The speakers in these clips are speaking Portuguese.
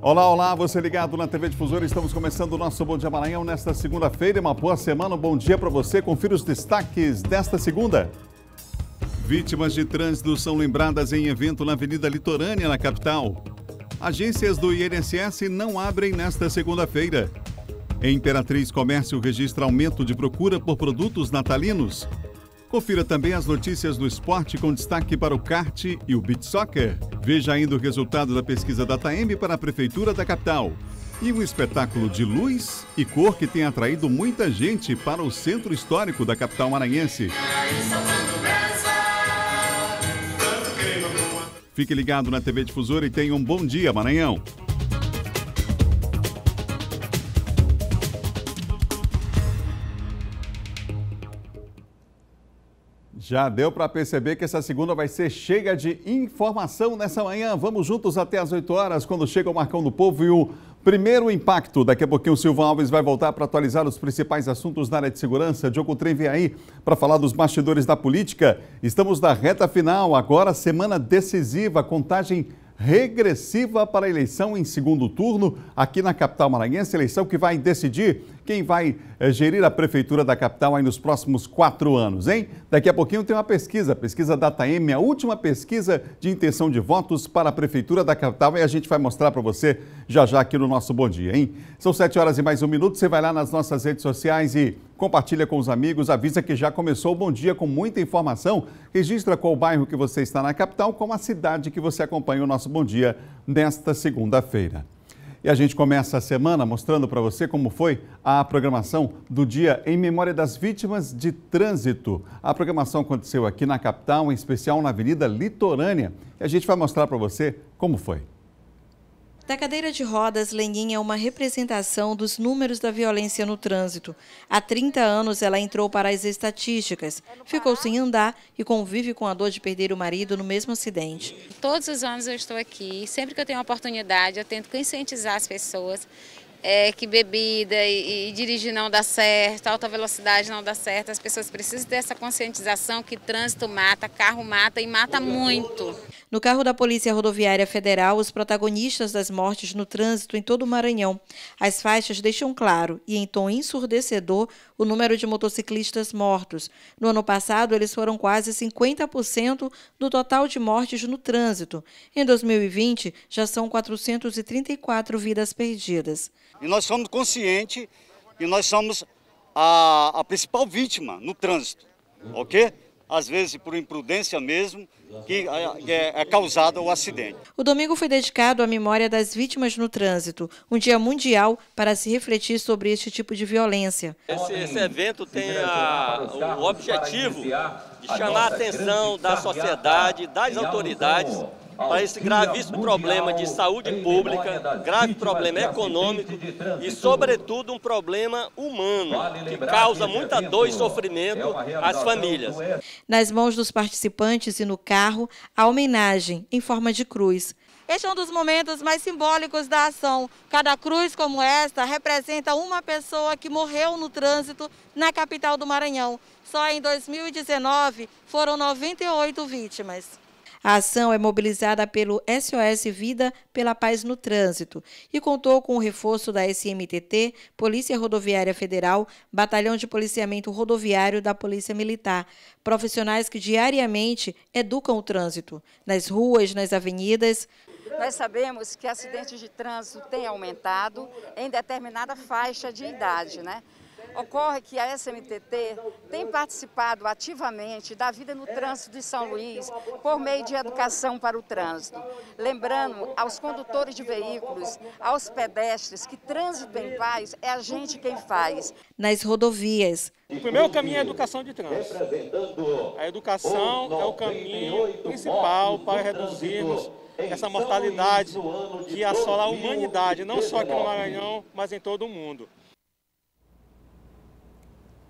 Olá, olá, você ligado na TV Difusora. Estamos começando o nosso Bom Dia Maranhão nesta segunda-feira. Uma boa semana, um bom dia para você. Confira os destaques desta segunda. Vítimas de trânsito são lembradas em evento na Avenida Litorânea, na capital. Agências do INSS não abrem nesta segunda-feira. Em Imperatriz Comércio registra aumento de procura por produtos natalinos. Confira também as notícias do esporte com destaque para o kart e o beach soccer. Veja ainda o resultado da pesquisa da DataM para a Prefeitura da capital. E um espetáculo de luz e cor que tem atraído muita gente para o centro histórico da capital maranhense. Fique ligado na TV Difusora e tenha um bom dia, Maranhão! Já deu para perceber que essa segunda vai ser cheia de informação nessa manhã. Vamos juntos até as 8 horas, quando chega o Marcão do Povo e o primeiro impacto. Daqui a pouquinho o Silvão Alves vai voltar para atualizar os principais assuntos na área de segurança. Diogo Trem vem aí para falar dos bastidores da política. Estamos na reta final, agora semana decisiva, contagem regressiva para a eleição em segundo turno aqui na capital maranhense, eleição que vai decidir quem vai eh, gerir a prefeitura da capital aí nos próximos quatro anos, hein? Daqui a pouquinho tem uma pesquisa, pesquisa DataM, a última pesquisa de intenção de votos para a prefeitura da capital e a gente vai mostrar para você já já aqui no nosso Bom Dia, hein? São sete horas e mais um minuto, você vai lá nas nossas redes sociais e compartilha com os amigos, avisa que já começou o Bom Dia com muita informação, registra qual bairro que você está na capital, qual a cidade que você acompanha o nosso Bom Dia nesta segunda-feira. E a gente começa a semana mostrando para você como foi a programação do dia em memória das vítimas de trânsito. A programação aconteceu aqui na capital, em especial na Avenida Litorânea. E a gente vai mostrar para você como foi. Da cadeira de rodas, Lenin é uma representação dos números da violência no trânsito. Há 30 anos, ela entrou para as estatísticas, ficou sem andar e convive com a dor de perder o marido no mesmo acidente. Todos os anos eu estou aqui, sempre que eu tenho oportunidade, eu tento conscientizar as pessoas é, que bebida e, e, dirigir não dá certo, alta velocidade não dá certo. As pessoas precisam dessa conscientização que trânsito mata, carro mata e mata muito. No carro da Polícia Rodoviária Federal, os protagonistas das mortes no trânsito em todo o Maranhão. As faixas deixam claro, e em tom ensurdecedor, o número de motociclistas mortos. No ano passado, eles foram quase 50% do total de mortes no trânsito. Em 2020, já são 434 vidas perdidas. E nós somos conscientes e nós somos a, a principal vítima no trânsito, ok? às vezes por imprudência mesmo, que é, é causada o acidente. O domingo foi dedicado à memória das vítimas no trânsito, um dia mundial para se refletir sobre este tipo de violência. Esse, esse evento tem a, o objetivo de chamar a atenção da sociedade, das autoridades, para esse gravíssimo problema de saúde pública, grave problema econômico e, sobretudo, um problema humano que causa muita dor e é sofrimento às famílias. Nas mãos dos participantes e no carro, a homenagem em forma de cruz. Este é um dos momentos mais simbólicos da ação. Cada cruz como esta representa uma pessoa que morreu no trânsito na capital do Maranhão. Só em 2019 foram 98 vítimas. A ação é mobilizada pelo SOS Vida pela Paz no Trânsito e contou com o reforço da SMTT, Polícia Rodoviária Federal, Batalhão de Policiamento Rodoviário da Polícia Militar, profissionais que diariamente educam o trânsito nas ruas, nas avenidas, nós sabemos que acidentes de trânsito têm aumentado em determinada faixa de idade, né? Ocorre que a SMTT tem participado ativamente da vida no trânsito de São Luís por meio de educação para o trânsito. Lembrando aos condutores de veículos, aos pedestres que trânsito em paz é a gente quem faz. Nas rodovias, o primeiro caminho é a educação de trânsito. A educação é o caminho principal para reduzirmos essa mortalidade que assola a humanidade, não só aqui no Maranhão, mas em todo o mundo.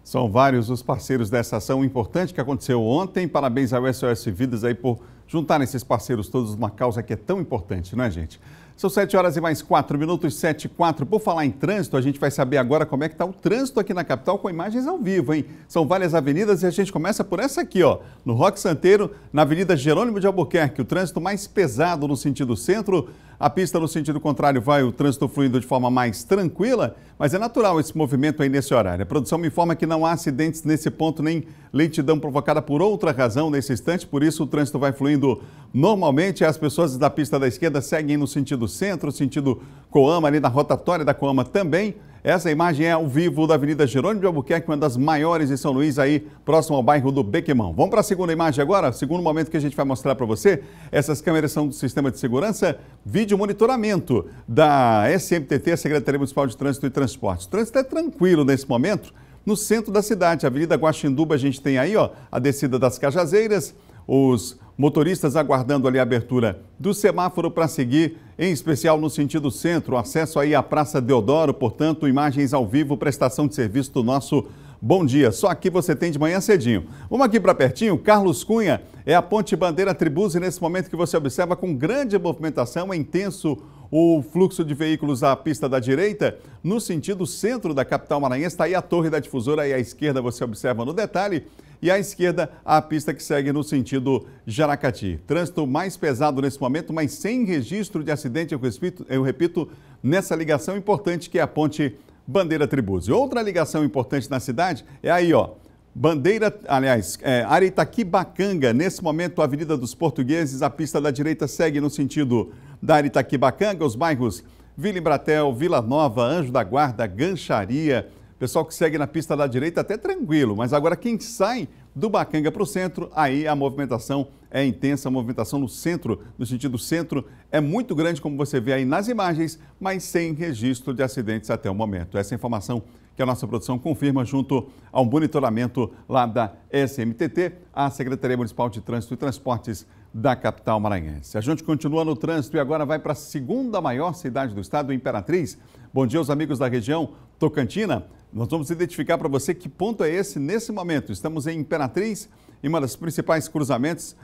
São vários os parceiros dessa ação importante que aconteceu ontem. Parabéns ao SOS Vidas aí por juntar esses parceiros todos numa causa que é tão importante, não é, gente? São 7 horas e mais 4 minutos, 7 e 4. Por falar em trânsito, a gente vai saber agora como é que está o trânsito aqui na capital com imagens ao vivo, hein? São várias avenidas e a gente começa por essa aqui, ó, no Roque Santeiro, na Avenida Jerônimo de Albuquerque. O trânsito mais pesado no sentido centro, a pista no sentido contrário vai o trânsito fluindo de forma mais tranquila. Mas é natural esse movimento aí nesse horário. A produção me informa que não há acidentes nesse ponto, nem lentidão provocada por outra razão nesse instante, por isso o trânsito vai fluindo normalmente. As pessoas da pista da esquerda seguem no sentido centro, sentido Coama, ali na rotatória da Coama também. Essa imagem é ao vivo da Avenida Jerônimo de Albuquerque, uma das maiores em São Luís, aí próximo ao bairro do Bequemão. Vamos para a segunda imagem agora? Segundo momento que a gente vai mostrar para você, essas câmeras são do sistema de segurança, vídeo monitoramento da SMTT, a Secretaria Municipal de Trânsito e Transportes. O trânsito é tranquilo nesse momento no centro da cidade. Avenida Guaxinduba, a gente tem aí ó, a descida das Cajazeiras, os motoristas aguardando ali a abertura do semáforo para seguir, em especial no sentido centro, acesso aí à Praça Deodoro, portanto, imagens ao vivo, prestação de serviço do nosso Bom Dia. Só aqui você tem de manhã cedinho. Vamos aqui para pertinho, Carlos Cunha é a Ponte Bandeira Tribuse, nesse momento que você observa com grande movimentação, é intenso o fluxo de veículos à pista da direita, no sentido centro da capital maranhense, está aí a torre da difusora aí à esquerda você observa no detalhe, e à esquerda a pista que segue no sentido Jaracati. Trânsito mais pesado nesse momento, mas sem registro de acidente, eu repito, eu repito nessa ligação importante que é a ponte Bandeira Tribus. Outra ligação importante na cidade é aí, ó. Bandeira, aliás, é, Areitaquibacanga, nesse momento, a Avenida dos Portugueses, a pista da direita segue no sentido da Areitaquibacanga, os bairros Vila Embratel, Vila Nova, Anjo da Guarda, Gancharia, Pessoal que segue na pista da direita até tranquilo, mas agora quem sai do Bacanga para o centro, aí a movimentação é intensa, a movimentação no centro, no sentido centro, é muito grande, como você vê aí nas imagens, mas sem registro de acidentes até o momento. Essa informação que a nossa produção confirma junto ao monitoramento lá da SMTT, a Secretaria Municipal de Trânsito e Transportes da capital maranhense. A gente continua no trânsito e agora vai para a segunda maior cidade do estado, Imperatriz. Bom dia aos amigos da região Tocantina. Nós vamos identificar para você que ponto é esse nesse momento. Estamos em Imperatriz, em uma das principais cruzamentos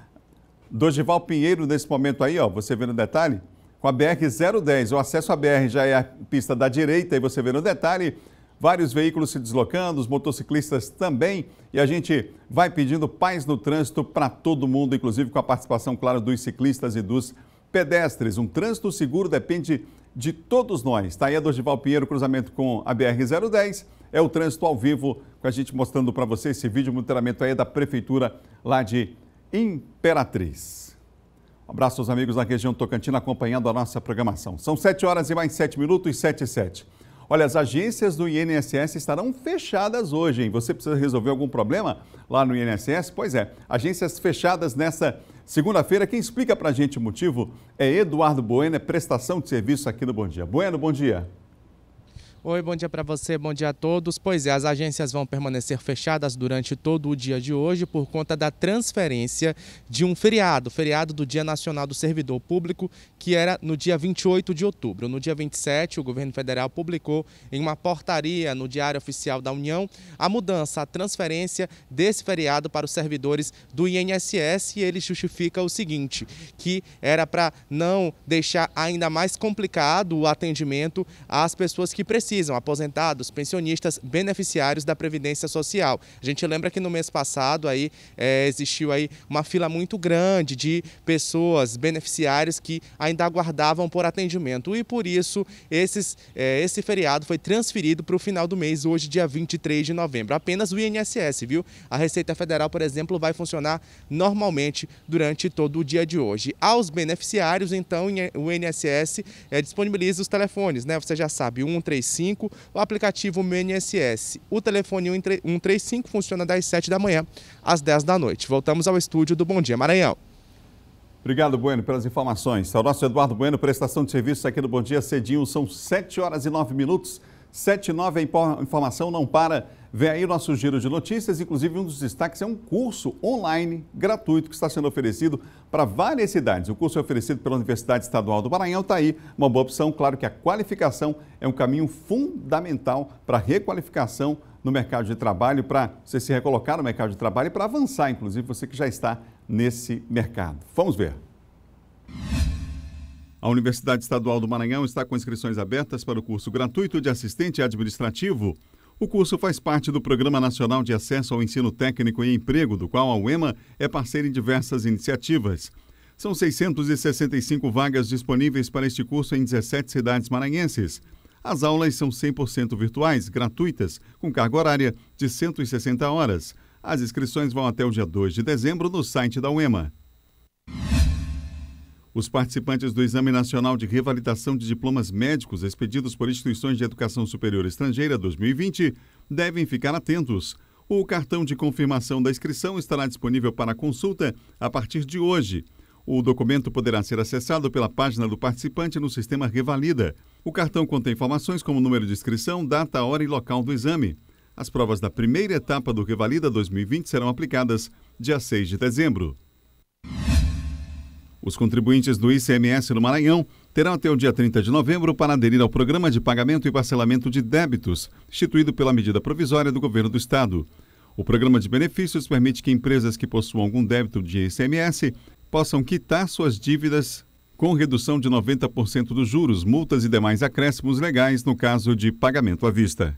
do Dogival Pinheiro nesse momento aí, ó, você vê no detalhe, com a BR 010, o acesso à BR já é a pista da direita e você vê no detalhe vários veículos se deslocando, os motociclistas também, e a gente vai pedindo paz no trânsito para todo mundo, inclusive com a participação claro dos ciclistas e dos pedestres. Um trânsito seguro depende de todos nós. Está aí a Dorival Pinheiro, cruzamento com a BR-010 é o trânsito ao vivo, com a gente mostrando para você esse vídeo monitoramento aí da Prefeitura lá de Imperatriz. Um abraço aos amigos da região Tocantina acompanhando a nossa programação. São 7 horas e mais 7 minutos, 7 e 7. Olha, as agências do INSS estarão fechadas hoje, hein? Você precisa resolver algum problema lá no INSS? Pois é, agências fechadas nessa segunda-feira. Quem explica a gente o motivo é Eduardo Bueno, é prestação de serviço aqui no Bom Dia. Bueno, bom dia. Oi, bom dia para você, bom dia a todos. Pois é, as agências vão permanecer fechadas durante todo o dia de hoje por conta da transferência de um feriado, feriado do Dia Nacional do Servidor Público, que era no dia 28 de outubro. No dia 27, o governo federal publicou em uma portaria no Diário Oficial da União a mudança, a transferência desse feriado para os servidores do INSS e ele justifica o seguinte, que era para não deixar ainda mais complicado o atendimento às pessoas que precisam precisam, aposentados, pensionistas, beneficiários da Previdência Social. A gente lembra que no mês passado aí é, existiu aí uma fila muito grande de pessoas, beneficiários que ainda aguardavam por atendimento e por isso esses, é, esse feriado foi transferido para o final do mês, hoje dia 23 de novembro. Apenas o INSS, viu? A Receita Federal, por exemplo, vai funcionar normalmente durante todo o dia de hoje. Aos beneficiários, então, o INSS é, disponibiliza os telefones, né? Você já sabe, 135 135, o aplicativo MNSS. O telefone 135 funciona das 7 da manhã às 10 da noite. Voltamos ao estúdio do Bom Dia Maranhão. Obrigado, Bueno, pelas informações. É o nosso Eduardo Bueno, prestação de serviços aqui do Bom Dia Cedinho. São 7 horas e 9 minutos. 79, a informação não para. Vê aí nosso giro de notícias, inclusive um dos destaques é um curso online gratuito que está sendo oferecido para várias cidades. O curso é oferecido pela Universidade Estadual do Maranhão, está aí uma boa opção. Claro que a qualificação é um caminho fundamental para a requalificação no mercado de trabalho, para você se recolocar no mercado de trabalho e para avançar, inclusive você que já está nesse mercado. Vamos ver. A Universidade Estadual do Maranhão está com inscrições abertas para o curso gratuito de assistente administrativo. O curso faz parte do Programa Nacional de Acesso ao Ensino Técnico e Emprego, do qual a UEMA é parceira em diversas iniciativas. São 665 vagas disponíveis para este curso em 17 cidades maranhenses. As aulas são 100% virtuais, gratuitas, com carga horária de 160 horas. As inscrições vão até o dia 2 de dezembro no site da UEMA. Os participantes do Exame Nacional de Revalidação de Diplomas Médicos expedidos por instituições de educação superior estrangeira 2020 devem ficar atentos. O cartão de confirmação da inscrição estará disponível para consulta a partir de hoje. O documento poderá ser acessado pela página do participante no sistema Revalida. O cartão contém informações como número de inscrição, data, hora e local do exame. As provas da primeira etapa do Revalida 2020 serão aplicadas dia 6 de dezembro. Os contribuintes do ICMS no Maranhão terão até o dia 30 de novembro para aderir ao programa de pagamento e parcelamento de débitos, instituído pela medida provisória do governo do estado. O programa de benefícios permite que empresas que possuam algum débito de ICMS possam quitar suas dívidas com redução de 90% dos juros, multas e demais acréscimos legais no caso de pagamento à vista.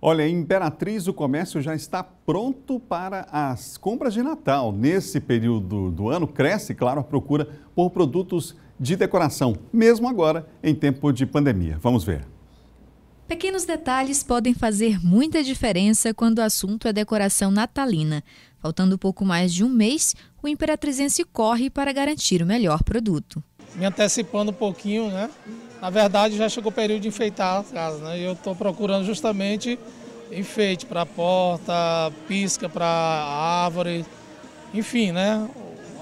Olha, em Imperatriz, o comércio já está pronto para as compras de Natal. Nesse período do ano, cresce, claro, a procura por produtos de decoração, mesmo agora em tempo de pandemia. Vamos ver. Pequenos detalhes podem fazer muita diferença quando o assunto é decoração natalina. Faltando pouco mais de um mês, o Imperatrizense corre para garantir o melhor produto. Me antecipando um pouquinho, né? Na verdade, já chegou o período de enfeitar a casa, né? E eu estou procurando justamente enfeite para a porta, pisca para a árvore, enfim, né?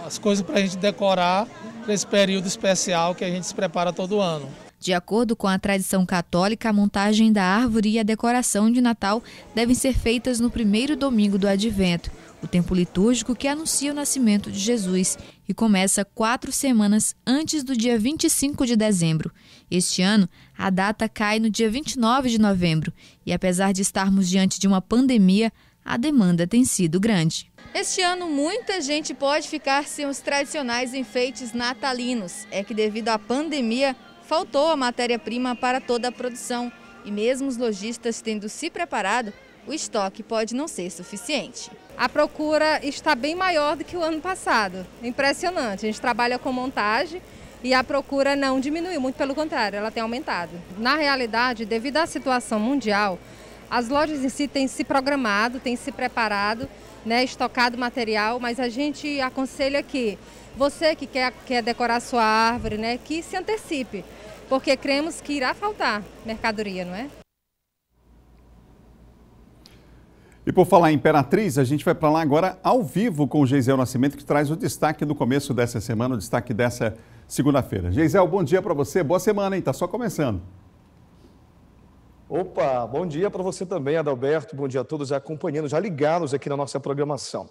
As coisas para a gente decorar para esse período especial que a gente se prepara todo ano. De acordo com a tradição católica, a montagem da árvore e a decoração de Natal devem ser feitas no primeiro domingo do Advento, o tempo litúrgico que anuncia o nascimento de Jesus e começa quatro semanas antes do dia 25 de dezembro este ano, a data cai no dia 29 de novembro e, apesar de estarmos diante de uma pandemia, a demanda tem sido grande. Este ano, muita gente pode ficar sem os tradicionais enfeites natalinos. É que, devido à pandemia, faltou a matéria-prima para toda a produção. E mesmo os lojistas tendo se preparado, o estoque pode não ser suficiente. A procura está bem maior do que o ano passado. Impressionante. A gente trabalha com montagem, e a procura não diminuiu, muito pelo contrário, ela tem aumentado. Na realidade, devido à situação mundial, as lojas em si têm se programado, têm se preparado, né, estocado material, mas a gente aconselha que você que quer, quer decorar sua árvore, né, que se antecipe, porque cremos que irá faltar mercadoria, não é? E por falar em Imperatriz, a gente vai para lá agora ao vivo com o Geisel Nascimento, que traz o destaque do começo dessa semana, o destaque dessa semana segunda-feira. Geisel, bom dia para você. Boa semana, hein? Está só começando. Opa, bom dia para você também, Adalberto. Bom dia a todos acompanhando, já ligados aqui na nossa programação.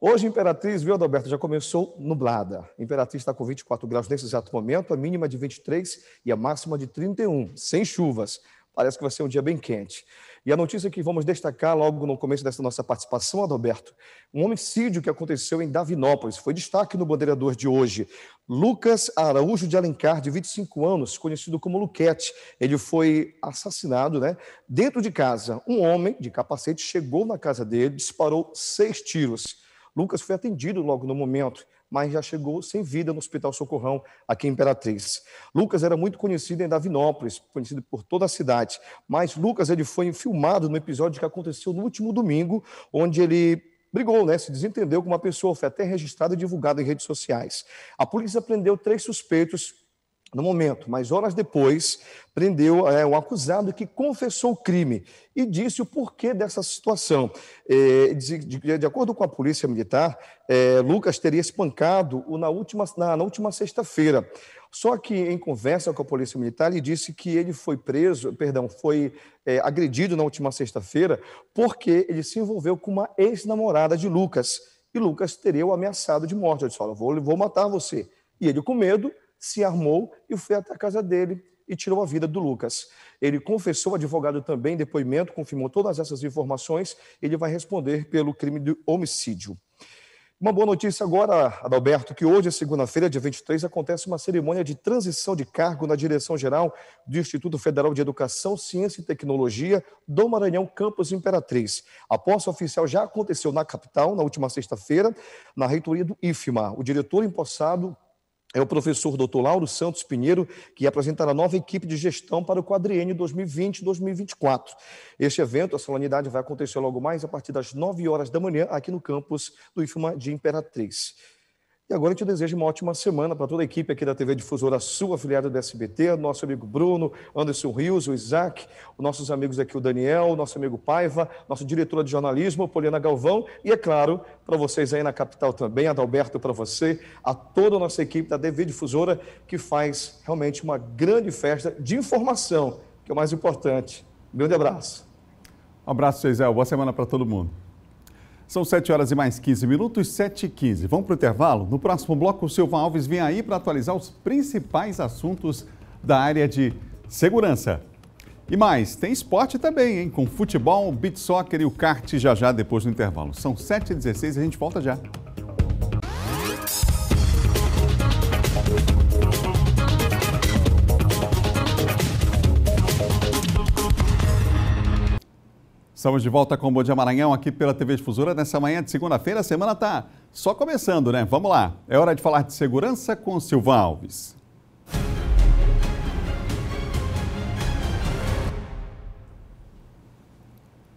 Hoje, Imperatriz, viu, Adalberto, já começou nublada. Imperatriz está com 24 graus nesse exato momento, a mínima de 23 e a máxima de 31, sem chuvas. Parece que vai ser um dia bem quente. E a notícia que vamos destacar logo no começo dessa nossa participação, Adalberto, um homicídio que aconteceu em Davinópolis, foi destaque no Bandeirador de hoje. Lucas Araújo de Alencar, de 25 anos, conhecido como Luquete, ele foi assassinado né, dentro de casa. Um homem de capacete chegou na casa dele, disparou seis tiros. Lucas foi atendido logo no momento mas já chegou sem vida no Hospital Socorrão, aqui em Imperatriz. Lucas era muito conhecido em Davinópolis, conhecido por toda a cidade, mas Lucas ele foi filmado no episódio que aconteceu no último domingo, onde ele brigou, né? Se desentendeu com uma pessoa, foi até registrado e divulgado em redes sociais. A polícia prendeu três suspeitos no momento, mas horas depois, prendeu é, um acusado que confessou o crime e disse o porquê dessa situação. É, de, de, de, acordo com a polícia militar, é, Lucas teria espancado o na última, na, na última sexta-feira. Só que em conversa com a polícia militar, ele disse que ele foi preso, perdão, foi é, agredido na última sexta-feira porque ele se envolveu com uma ex-namorada de Lucas e Lucas teria o ameaçado de morte. Ele disse: Olha, vou, vou matar você. E ele, com medo, se armou e foi até a casa dele e tirou a vida do Lucas. Ele confessou, advogado também, depoimento, confirmou todas essas informações. Ele vai responder pelo crime de homicídio. Uma boa notícia agora, Adalberto, que hoje, segunda-feira, dia 23, acontece uma cerimônia de transição de cargo na direção-geral do Instituto Federal de Educação, Ciência e Tecnologia do Maranhão, Campus Imperatriz. A posse oficial já aconteceu na capital, na última sexta-feira, na reitoria do IFMA. O diretor empossado, é o professor Dr. Lauro Santos Pinheiro, que apresentará a nova equipe de gestão para o quadriênio 2020-2024. Este evento, a solenidade, vai acontecer logo mais a partir das 9 horas da manhã aqui no campus do IFMA de Imperatriz. E agora eu te desejo uma ótima semana para toda a equipe aqui da TV Difusora Sul, afiliada do SBT, nosso amigo Bruno, Anderson Rios, o Isaac, nossos amigos aqui, o Daniel, o nosso amigo Paiva, nossa diretora de jornalismo, Poliana Galvão, e é claro, para vocês aí na capital também, Adalberto, para você, a toda a nossa equipe da TV Difusora, que faz realmente uma grande festa de informação, que é o mais importante. Um grande abraço. Um abraço, Gisel. Boa semana para todo mundo. São 7 horas e mais 15 minutos, 7 e 15. Vamos para o intervalo? No próximo bloco, o Silvan Alves vem aí para atualizar os principais assuntos da área de segurança. E mais, tem esporte também, hein? Com futebol, beat soccer e o kart já já depois do intervalo. São 7h16 e a gente volta já. Estamos de volta com o Bom Dia Maranhão aqui pela TV Difusora nessa manhã de segunda-feira. A semana está só começando, né? Vamos lá. É hora de falar de segurança com Silvão Alves.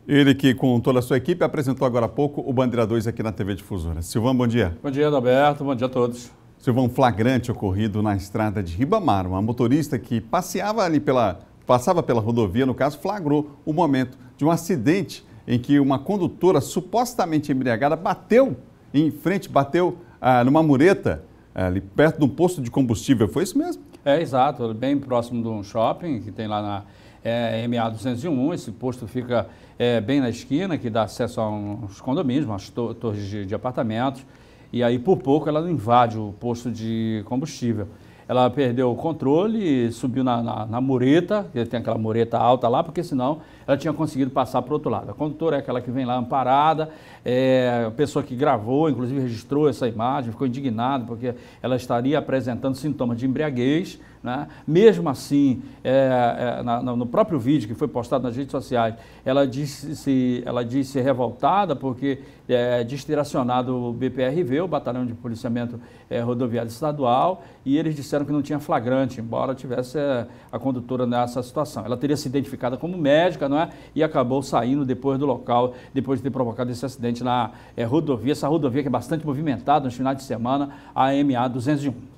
Ele que, com toda a sua equipe, apresentou agora há pouco o Bandeira 2 aqui na TV Difusora. Silvão, bom dia. Bom dia, Adalberto. Bom dia a todos. Silvão, flagrante ocorrido na estrada de Ribamar. Uma motorista que passeava ali pela passava pela rodovia, no caso, flagrou o momento de um acidente em que uma condutora supostamente embriagada bateu em frente, bateu ah, numa mureta ah, ali perto de um posto de combustível. Foi isso mesmo? É, exato. Bem próximo de um shopping que tem lá na é, MA 201. Esse posto fica é, bem na esquina, que dá acesso a uns condomínios, umas torres de, de apartamentos. E aí, por pouco, ela invade o posto de combustível ela perdeu o controle, e subiu na, na, na mureta, que tem aquela mureta alta lá, porque senão ela tinha conseguido passar para o outro lado. A condutora é aquela que vem lá amparada, é, a pessoa que gravou, inclusive registrou essa imagem, ficou indignada porque ela estaria apresentando sintomas de embriaguez, né? Mesmo assim, é, é, na, no próprio vídeo que foi postado nas redes sociais, ela disse, ela disse revoltada porque é, diz ter acionado o BPRV, o Batalhão de Policiamento é, Rodoviário Estadual, e eles disseram que não tinha flagrante, embora tivesse é, a condutora nessa situação. Ela teria se identificado como médica não é? e acabou saindo depois do local, depois de ter provocado esse acidente na é, rodovia, essa rodovia que é bastante movimentada nos finais de semana, a MA 201.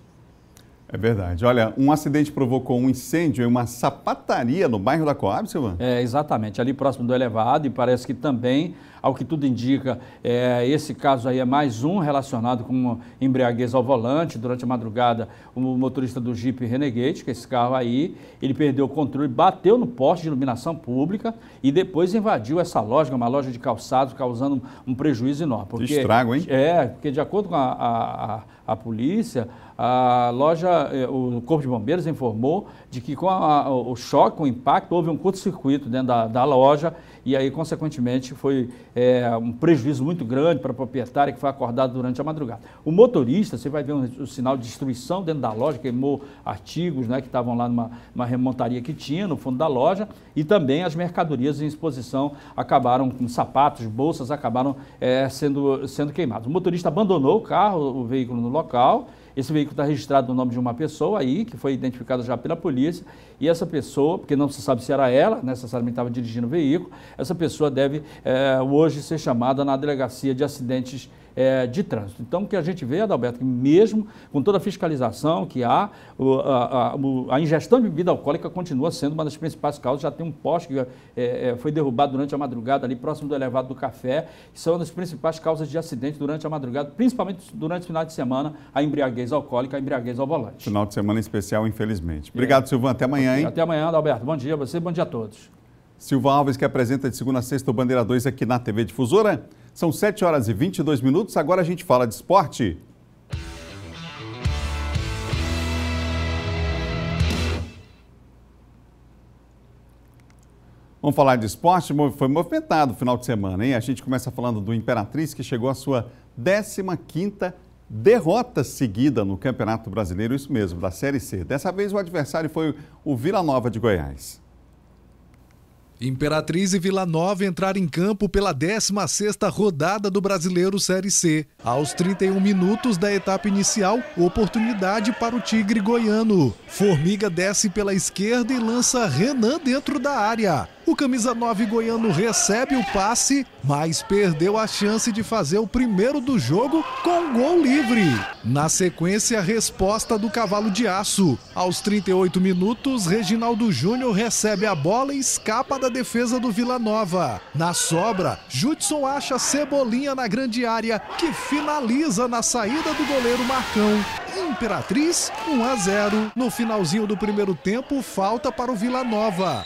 É verdade. Olha, um acidente provocou um incêndio em uma sapataria no bairro da Coab, Silvan? É, exatamente, ali próximo do elevado, e parece que também, ao que tudo indica, é, esse caso aí é mais um relacionado com embriaguez ao volante. Durante a madrugada, o motorista do Jeep Renegade, que é esse carro aí, ele perdeu o controle, bateu no poste de iluminação pública e depois invadiu essa loja, uma loja de calçados, causando um prejuízo enorme. Porque, que estrago, hein? É, porque de acordo com a, a, a, a polícia, a loja, eh, o Corpo de Bombeiros informou de que com a, o choque, o impacto, houve um curto-circuito dentro da, da, loja e aí, consequentemente, foi é, um prejuízo muito grande para a proprietária que foi acordada durante a madrugada. O motorista, você vai ver um, um sinal de destruição dentro da loja, queimou artigos né, que estavam lá numa, numa remontaria que tinha no fundo da loja e também as mercadorias em exposição acabaram, com sapatos, bolsas, acabaram é, sendo, sendo queimados. O motorista abandonou o carro, o veículo no local esse veículo está registrado no nome de uma pessoa aí, que foi identificada já pela polícia, e essa pessoa, porque não se sabe se era ela, necessariamente estava dirigindo o veículo, essa pessoa deve é, hoje ser chamada na delegacia de acidentes é, de trânsito. Então, o que a gente vê, Adalberto, é que mesmo com toda a fiscalização que há, a, a, a ingestão de bebida alcoólica continua sendo uma das principais causas. Já tem um poste que é, é, foi derrubado durante a madrugada, ali próximo do elevado do café, que são uma das principais causas de acidente durante a madrugada, principalmente durante o final de semana, a embriaguez alcoólica, a embriaguez ao volante. Final de semana especial, infelizmente. É. Obrigado, é. Silvan. Até amanhã, hein? Até amanhã, Adalberto. Bom dia a você, bom dia a todos. Silva Alves, que apresenta de segunda a sexta o Bandeira 2 aqui na TV Difusora. São 7 horas e 22 minutos. Agora a gente fala de esporte. Vamos falar de esporte. Foi movimentado o final de semana, hein? A gente começa falando do Imperatriz, que chegou à sua 15ª derrota seguida no Campeonato Brasileiro, isso mesmo, da Série C. Dessa vez o adversário foi o Vila Nova de Goiás. Imperatriz e Vila Nova entraram em campo pela 16ª rodada do Brasileiro Série C. Aos 31 minutos da etapa inicial, oportunidade para o Tigre goiano. Formiga desce pela esquerda e lança Renan dentro da área. O camisa 9 goiano recebe o passe, mas perdeu a chance de fazer o primeiro do jogo com gol livre. Na sequência, resposta do cavalo de aço. Aos 38 minutos, Reginaldo Júnior recebe a bola e escapa da defesa do Vila Nova. Na sobra, Judson acha Cebolinha na grande área, que finaliza na saída do goleiro Marcão. Imperatriz 1 a 0. No finalzinho do primeiro tempo, falta para o Vila Nova.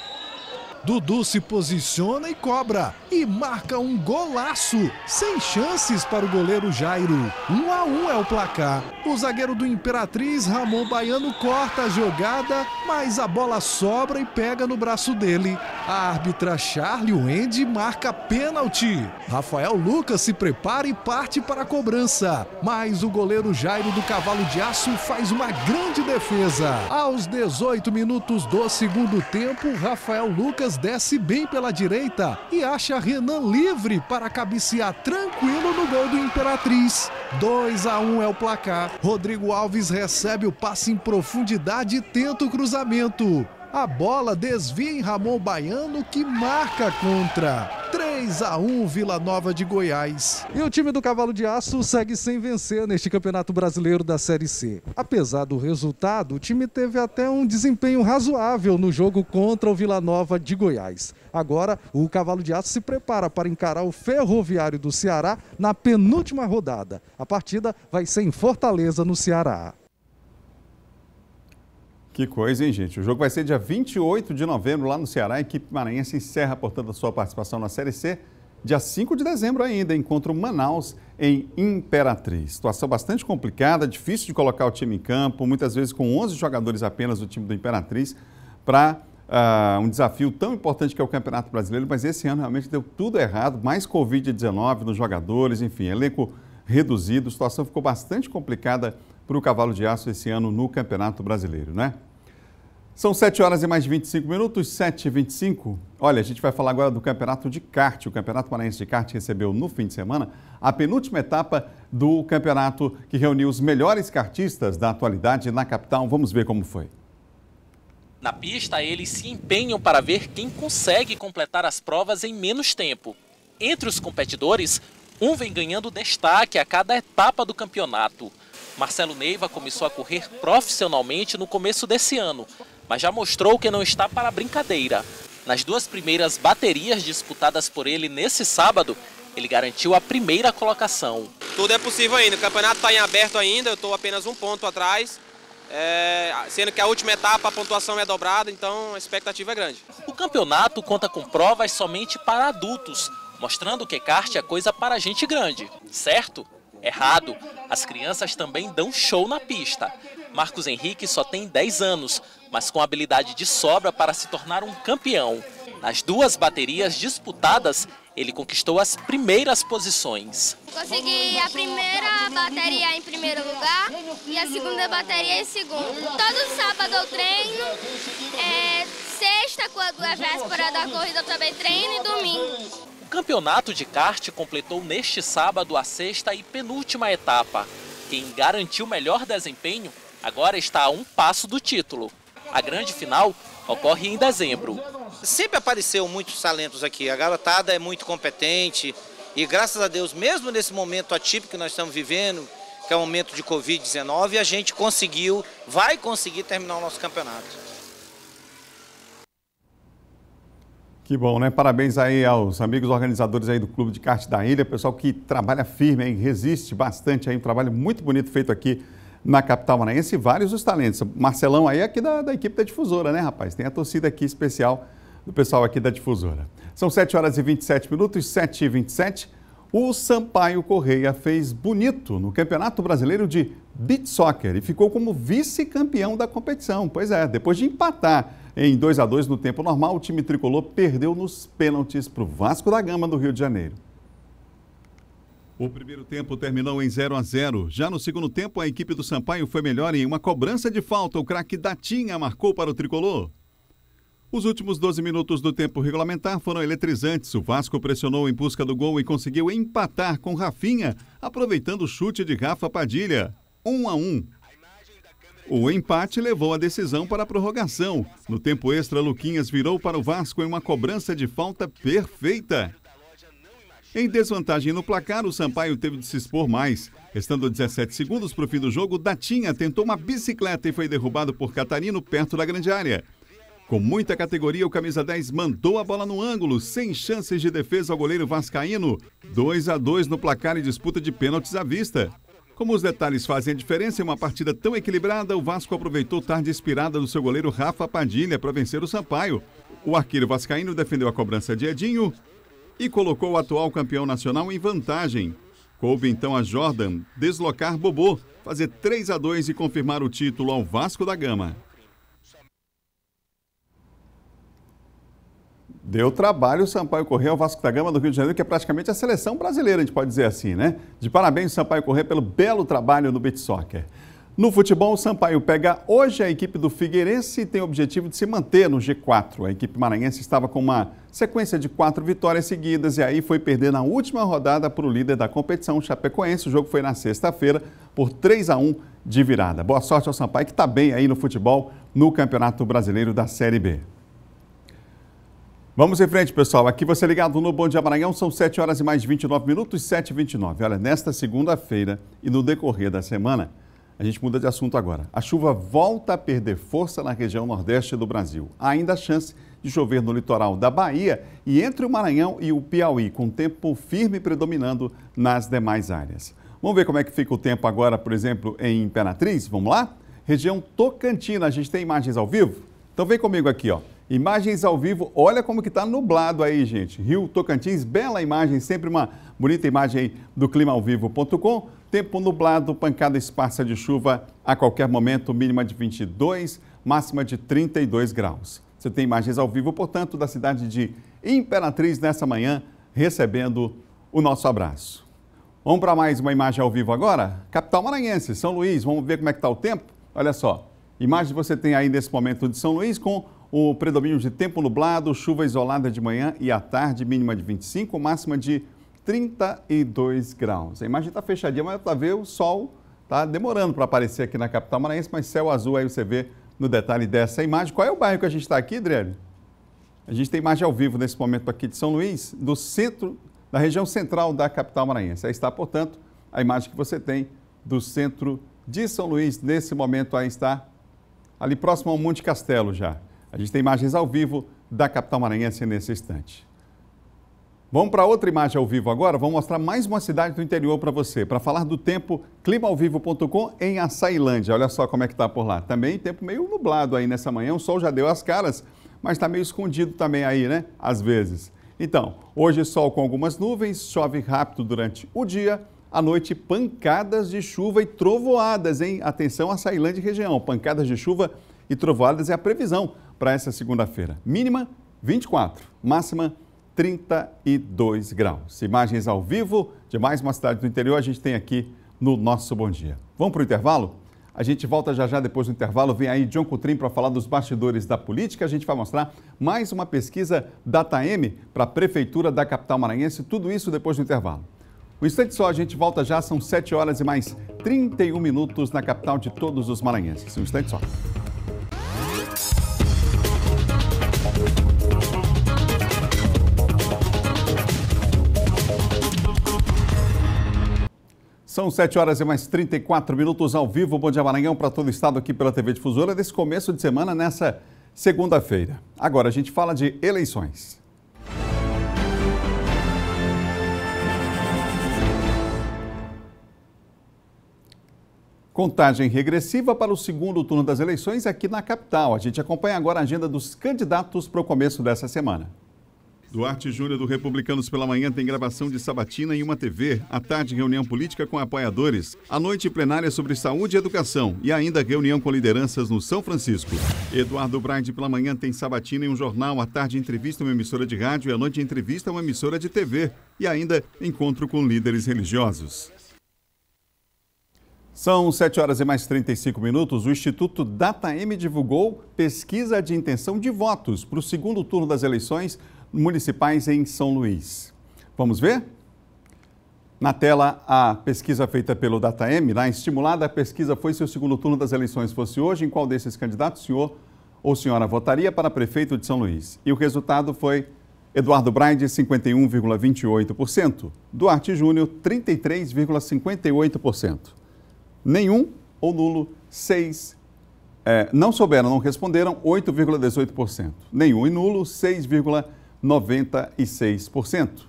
Dudu se posiciona e cobra e marca um golaço, sem chances para o goleiro Jairo. 1 um a 1 um é o placar. O zagueiro do Imperatriz, Ramon Baiano, corta a jogada, mas a bola sobra e pega no braço dele. A árbitra Charlie Wendy marca pênalti. Rafael Lucas se prepara e parte para a cobrança, mas o goleiro Jairo do Cavalo de Aço faz uma grande defesa. Aos 18 minutos do segundo tempo, Rafael Lucas desce bem pela direita e acha Renan livre para cabecear tranquilo no gol do Imperatriz. 2 a 1 é o placar. Rodrigo Alves recebe o passe em profundidade e tenta o cruzamento. A bola desvia em Ramon Baiano, que marca contra. 3 a 1 Vila Nova de Goiás. E o time do Cavalo de Aço segue sem vencer neste Campeonato Brasileiro da Série C. Apesar do resultado, o time teve até um desempenho razoável no jogo contra o Vila Nova de Goiás. Agora, o Cavalo de Aço se prepara para encarar o Ferroviário do Ceará na penúltima rodada. A partida vai ser em Fortaleza, no Ceará. Que coisa, hein, gente? O jogo vai ser dia 28 de novembro lá no Ceará. A equipe maranhense encerra, portanto, a sua participação na Série C. Dia 5 de dezembro ainda, encontra o Manaus em Imperatriz. Situação bastante complicada, difícil de colocar o time em campo, muitas vezes com 11 jogadores apenas do time do Imperatriz, para uh, ah, um desafio tão importante que é o Campeonato Brasileiro. Mas esse ano realmente deu tudo errado, mais Covid-19 nos jogadores, enfim, elenco reduzido. A situação ficou bastante complicada para o cavalo de aço esse ano no Campeonato Brasileiro, né? São 7 horas e mais 25 minutos, 7 e 25. Olha, a gente vai falar agora do Campeonato de Kart. O Campeonato paranaense de Kart recebeu no fim de semana a penúltima etapa do campeonato que reuniu os melhores kartistas da atualidade na capital. Vamos ver como foi. Na pista, eles se empenham para ver quem consegue completar as provas em menos tempo. Entre os competidores, um vem ganhando destaque a cada etapa do campeonato. Marcelo Neiva começou a correr profissionalmente no começo desse ano, mas já mostrou que não está para brincadeira. Nas duas primeiras baterias disputadas por ele nesse sábado, ele garantiu a primeira colocação. Tudo é possível ainda, o campeonato está em aberto ainda, eu estou apenas um ponto atrás. É, sendo que a última etapa a pontuação é dobrada, então a expectativa é grande. O campeonato conta com provas somente para adultos, mostrando que kart é coisa para gente grande, certo? Errado, as crianças também dão show na pista. Marcos Henrique só tem 10 anos, mas com habilidade de sobra para se tornar um campeão. Nas duas baterias disputadas, ele conquistou as primeiras posições. Consegui a primeira bateria em primeiro lugar e a segunda bateria em segundo. Todo sábado eu treino, é, sexta, quando é véspera da corrida, eu também treino e domingo campeonato de kart completou neste sábado a sexta e penúltima etapa. Quem garantiu melhor desempenho agora está a um passo do título. A grande final ocorre em dezembro. Sempre apareceu muitos talentos aqui. A garotada é muito competente e graças a Deus, mesmo nesse momento atípico que nós estamos vivendo, que é o momento de Covid-19, a gente conseguiu, vai conseguir terminar o nosso campeonato. Que bom, né? Parabéns aí aos amigos organizadores aí do Clube de Kart da Ilha, pessoal que trabalha firme resiste bastante aí, um trabalho muito bonito feito aqui na capital manaense e vários os talentos. Marcelão aí é aqui da, da equipe da Difusora, né, rapaz? Tem a torcida aqui especial do pessoal aqui da Difusora. São 7 horas e 27 minutos, 7 e 27 o Sampaio Correia fez bonito no Campeonato Brasileiro de Beach Soccer e ficou como vice-campeão da competição. Pois é, depois de empatar em 2 a 2 no tempo normal, o time tricolor perdeu nos pênaltis para o Vasco da Gama do Rio de Janeiro. O primeiro tempo terminou em 0 a 0. Já no segundo tempo, a equipe do Sampaio foi melhor em uma cobrança de falta. O craque Datinha marcou para o tricolor. Os últimos 12 minutos do tempo regulamentar foram eletrizantes. O Vasco pressionou em busca do gol e conseguiu empatar com Rafinha, aproveitando o chute de Rafa Padilha. 1 a 1. O empate levou a decisão para a prorrogação. No tempo extra, Luquinhas virou para o Vasco em uma cobrança de falta perfeita. Em desvantagem no placar, o Sampaio teve de se expor mais. Restando 17 segundos para o fim do jogo, Datinha tentou uma bicicleta e foi derrubado por Catarino perto da grande área. Com muita categoria, o camisa 10 mandou a bola no ângulo, sem chances de defesa ao goleiro vascaíno. 2 a 2 no placar e disputa de pênaltis à vista. Como os detalhes fazem a diferença em uma partida tão equilibrada, o Vasco aproveitou tarde inspirada do seu goleiro Rafa Padilha para vencer o Sampaio. O arqueiro vascaíno defendeu a cobrança de Edinho e colocou o atual campeão nacional em vantagem. Coube então a Jordan deslocar Bobô, fazer 3 a 2 e confirmar o título ao Vasco da Gama. Deu trabalho o Sampaio Corrêa ao Vasco da Gama do Rio de Janeiro, que é praticamente a seleção brasileira, a gente pode dizer assim, né? De parabéns, Sampaio Corrêa, pelo belo trabalho no beach soccer. No futebol, o Sampaio pega hoje a equipe do Figueirense e tem o objetivo de se manter no G4. A equipe maranhense estava com uma sequência de quatro vitórias seguidas e aí foi perder na última rodada para o líder da competição, o Chapecoense. O jogo foi na sexta-feira por 3 a 1 de virada. Boa sorte ao Sampaio, que está bem aí no futebol no Campeonato Brasileiro da Série B. Vamos em frente, pessoal. Aqui você ligado no Bom Dia Maranhão, são 7 horas e mais 29 minutos, 7h29. Olha, nesta segunda-feira e no decorrer da semana, a gente muda de assunto agora. A chuva volta a perder força na região nordeste do Brasil. Há ainda a chance de chover no litoral da Bahia e entre o Maranhão e o Piauí, com tempo firme predominando nas demais áreas. Vamos ver como é que fica o tempo agora, por exemplo, em Imperatriz? Vamos lá? Região Tocantina, a gente tem imagens ao vivo? Então vem comigo aqui, ó. Imagens ao vivo, olha como que está nublado aí, gente. Rio Tocantins, bela imagem, sempre uma bonita imagem do climaovivo.com. Tempo nublado, pancada esparsa de chuva a qualquer momento, mínima de 22, máxima de 32 graus. Você tem imagens ao vivo, portanto, da cidade de Imperatriz nessa manhã, recebendo o nosso abraço. Vamos para mais uma imagem ao vivo agora? Capital Maranhense, São Luís, vamos ver como é que está o tempo? Olha só, imagem que você tem aí nesse momento de São Luís com o predomínio de tempo nublado, chuva isolada de manhã e à tarde, mínima de 25, máxima de 32 graus. A imagem está fechadinha, mas para ver o sol está demorando para aparecer aqui na capital maranhense, mas céu azul aí você vê no detalhe dessa imagem. Qual é o bairro que a gente está aqui, Adriane? A gente tem imagem ao vivo nesse momento aqui de São Luís, do centro, da região central da capital maranhense. Aí está, portanto, a imagem que você tem do centro de São Luís. Nesse momento aí está, ali próximo ao Monte Castelo já. A gente tem imagens ao vivo da capital maranhense nesse instante. Vamos para outra imagem ao vivo agora. Vamos mostrar mais uma cidade do interior para você. Para falar do tempo, climaovivo.com em Açailândia. Olha só como é que está por lá. Também tempo meio nublado aí nessa manhã. O sol já deu as caras, mas está meio escondido também aí, né? Às vezes. Então, hoje sol com algumas nuvens, chove rápido durante o dia. À noite, pancadas de chuva e trovoadas, hein? Atenção, Açailândia e região. Pancadas de chuva e trovoadas é a previsão para essa segunda-feira. Mínima 24, máxima 32 graus. Imagens ao vivo de mais uma cidade do interior a gente tem aqui no nosso Bom Dia. Vamos para o intervalo? A gente volta já já depois do intervalo. Vem aí John Coutrin para falar dos bastidores da política. A gente vai mostrar mais uma pesquisa DataM para a Prefeitura da capital maranhense. Tudo isso depois do intervalo. um instante só, a gente volta já. São 7 horas e mais 31 minutos na capital de todos os maranhenses. Um instante só. São 7 horas e mais 34 minutos ao vivo. Bom dia, Maranhão, para todo o estado aqui pela TV Difusora, desse começo de semana, nessa segunda-feira. Agora a gente fala de eleições. Contagem regressiva para o segundo turno das eleições aqui na capital. A gente acompanha agora a agenda dos candidatos para o começo dessa semana. Duarte Júnior do Republicanos pela manhã tem gravação de sabatina em uma TV. À tarde, reunião política com apoiadores. À noite, plenária sobre saúde e educação. E ainda reunião com lideranças no São Francisco. Eduardo Braide pela manhã tem sabatina em um jornal. À tarde, entrevista uma emissora de rádio. E à noite, entrevista uma emissora de TV. E ainda, encontro com líderes religiosos. São 7 horas e mais 35 minutos. O Instituto DataM divulgou pesquisa de intenção de votos para o segundo turno das eleições municipais em São Luís. Vamos ver? Na tela, a pesquisa feita pelo DataM, lá estimulada, a pesquisa foi se o segundo turno das eleições fosse hoje, em qual desses candidatos o senhor ou senhora votaria para prefeito de São Luís. E o resultado foi Eduardo Braide, 51,28%, Duarte Júnior, 33,58%. Nenhum ou nulo, 6. É, eh, não souberam, não responderam, 8,18%. Nenhum e nulo, 6,18%. 96%.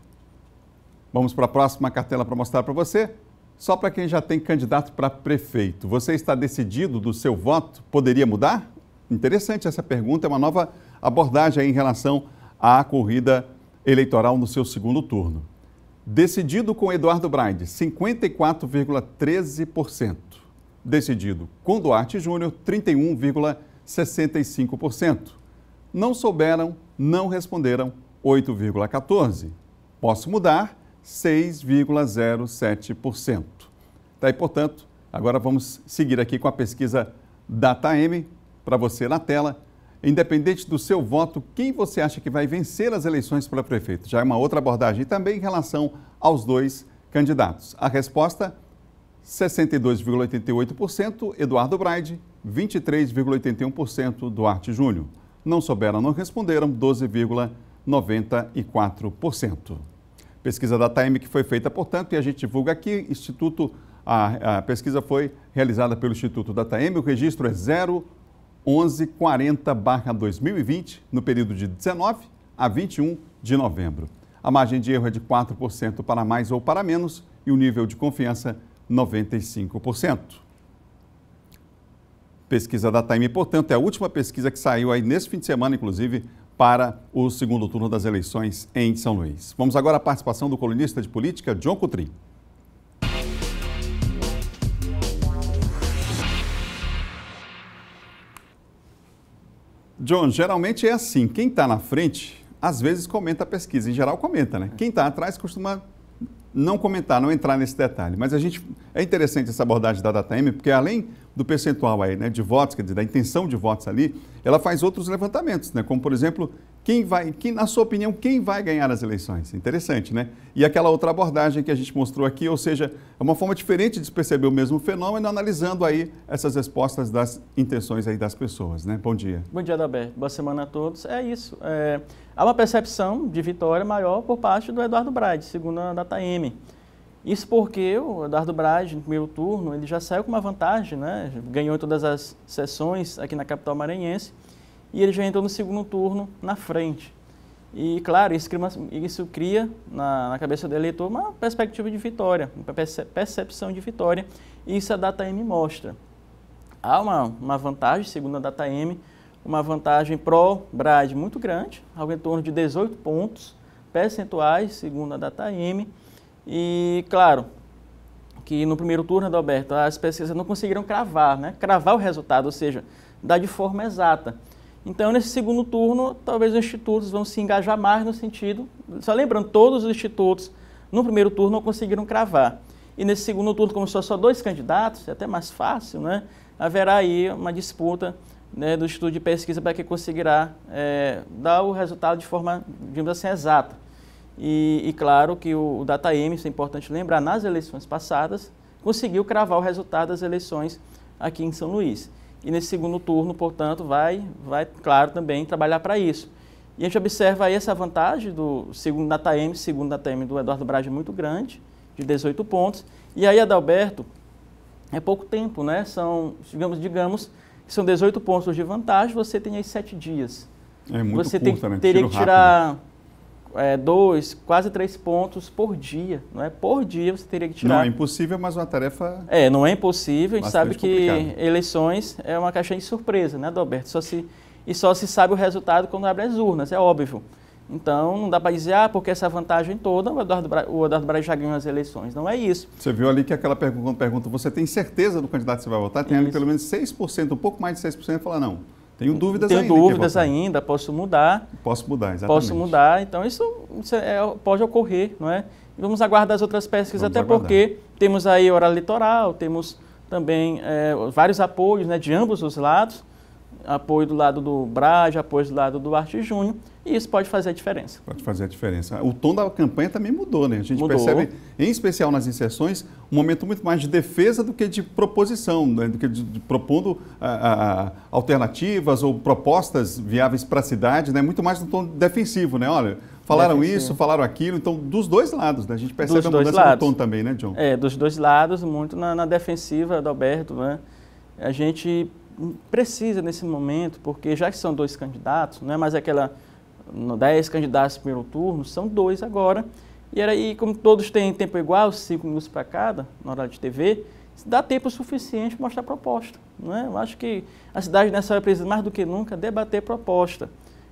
Vamos para a próxima cartela para mostrar para você. Só para quem já tem candidato para prefeito, você está decidido do seu voto? Poderia mudar? Interessante essa pergunta, é uma nova abordagem em relação à corrida eleitoral no seu segundo turno. Decidido com Eduardo Braide, 54,13%. Decidido com Duarte Júnior, 31,65%. Não souberam não responderam 8,14%. Posso mudar 6,07%. Tá aí, portanto, agora vamos seguir aqui com a pesquisa DataM para você na tela. Independente do seu voto, quem você acha que vai vencer as eleições para prefeito? Já é uma outra abordagem também em relação aos dois candidatos. A resposta 62,88% Eduardo Braide, 23,81% Duarte Júnior não souberam, não responderam 12,94%. Pesquisa da Time que foi feita, portanto, e a gente divulga aqui, Instituto a, a, pesquisa foi realizada pelo Instituto da DataM, o registro é 01140-2020, no período de 19 a 21 de novembro. A margem de erro é de 4% para mais ou para menos e o nível de confiança 95% pesquisa da Time. Portanto, é a última pesquisa que saiu aí nesse fim de semana, inclusive, para o segundo turno das eleições em São Luís. Vamos agora à participação do colunista de política, John Coutrin. John, geralmente é assim, quem está na frente, às vezes comenta a pesquisa, em geral comenta, né? Quem está atrás costuma não comentar, não entrar nesse detalhe, mas a gente é interessante essa abordagem da DataM, porque além do percentual aí, né, de votos, quer dizer, da intenção de votos ali, ela faz outros levantamentos, né, como por exemplo, quem vai, quem, na sua opinião, quem vai ganhar as eleições? Interessante, né? E aquela outra abordagem que a gente mostrou aqui, ou seja, é uma forma diferente de perceber o mesmo fenômeno, analisando aí essas respostas das intenções aí das pessoas, né? Bom dia. Bom dia, Adalberto. Boa semana a todos. É isso. É, há uma percepção de vitória maior por parte do Eduardo Braide, segundo a Data M. Isso porque o Eduardo Braide, no primeiro turno, ele já saiu com uma vantagem, né? Ganhou em todas as sessões aqui na capital maranhense e ele já entrou no segundo turno na frente. E, claro, isso cria, isso cria na, na, cabeça do eleitor uma perspectiva de vitória, uma percepção de vitória, e isso a DataM mostra. Há uma, uma vantagem, segundo a DataM, uma vantagem pró-Brad muito grande, algo em torno de 18 pontos percentuais, segundo a DataM, e, claro, que no primeiro turno, Adalberto, as pesquisas não conseguiram cravar, né? cravar o resultado, ou seja, dar de forma exata. Então, nesse segundo turno, talvez os institutos vão se engajar mais no sentido. Só lembrando, todos os institutos no primeiro turno não conseguiram cravar. E nesse segundo turno, como só só dois candidatos, é até mais fácil, né? Haverá aí uma disputa né, do Instituto de Pesquisa para que conseguirá é, dar o resultado de forma, digamos assim, exata. E, e claro que o, o DataM, isso é importante lembrar, nas eleições passadas, conseguiu cravar o resultado das eleições aqui em São Luís. E nesse segundo turno, portanto, vai, vai claro, também trabalhar para isso. E a gente observa aí essa vantagem do segundo da TAM, segundo da TAM do Eduardo Braga é muito grande, de 18 pontos. E aí a da Alberto é pouco tempo, né? São, digamos, digamos, são 18 pontos de vantagem, você tem aí 7 dias. É muito você curta, tem, né? teria Tiro que né? tirar rápido é, dois, quase três pontos por dia, não é? Por dia você teria que tirar. Não é impossível, mas uma tarefa. É, não é impossível. A gente sabe que complicado. eleições é uma caixinha de surpresa, né, Doberto? Só se e só se sabe o resultado quando abre as urnas, é óbvio. Então, não dá para dizer, ah, porque essa vantagem toda, o Eduardo, Bra... o Eduardo Braz já ganhou as eleições. Não é isso. Você viu ali que aquela pergunta, pergunta você tem certeza do candidato que você vai votar? Tem isso. ali pelo menos 6%, um pouco mais de 6% fala não. Tenho dúvidas Tenho ainda. Tenho dúvidas ainda, posso mudar. Posso mudar, exatamente. Posso mudar, então isso, isso é, pode ocorrer, não é? Vamos aguardar as outras pesquisas, Vamos até aguardar. porque temos aí hora litoral, temos também é, vários apoios né, de ambos os lados apoio do lado do Brás, apoio do lado do Arte Júnior, e isso pode fazer a diferença. Pode fazer a diferença. O tom da campanha também mudou, né? A gente mudou. percebe, em especial nas inserções, um momento muito mais de defesa do que de proposição, né? do que de, de propondo ah, ah, ah, alternativas ou propostas viáveis para a cidade, né? Muito mais no tom defensivo, né? Olha, falaram defensivo. isso, falaram aquilo, então dos dois lados, né? A gente percebe dos a mudança do tom também, né, John? É, dos dois lados, muito na, na defensiva do Alberto, né? A gente precisa nesse momento, porque já que são dois candidatos, não é mais aquela dez candidatos no primeiro turno, são dois agora. E era aí, como todos têm tempo igual, cinco minutos para cada, na hora de TV, dá tempo suficiente para mostrar proposta. Não é? Eu acho que a cidade nessa hora precisa, mais do que nunca, debater proposta.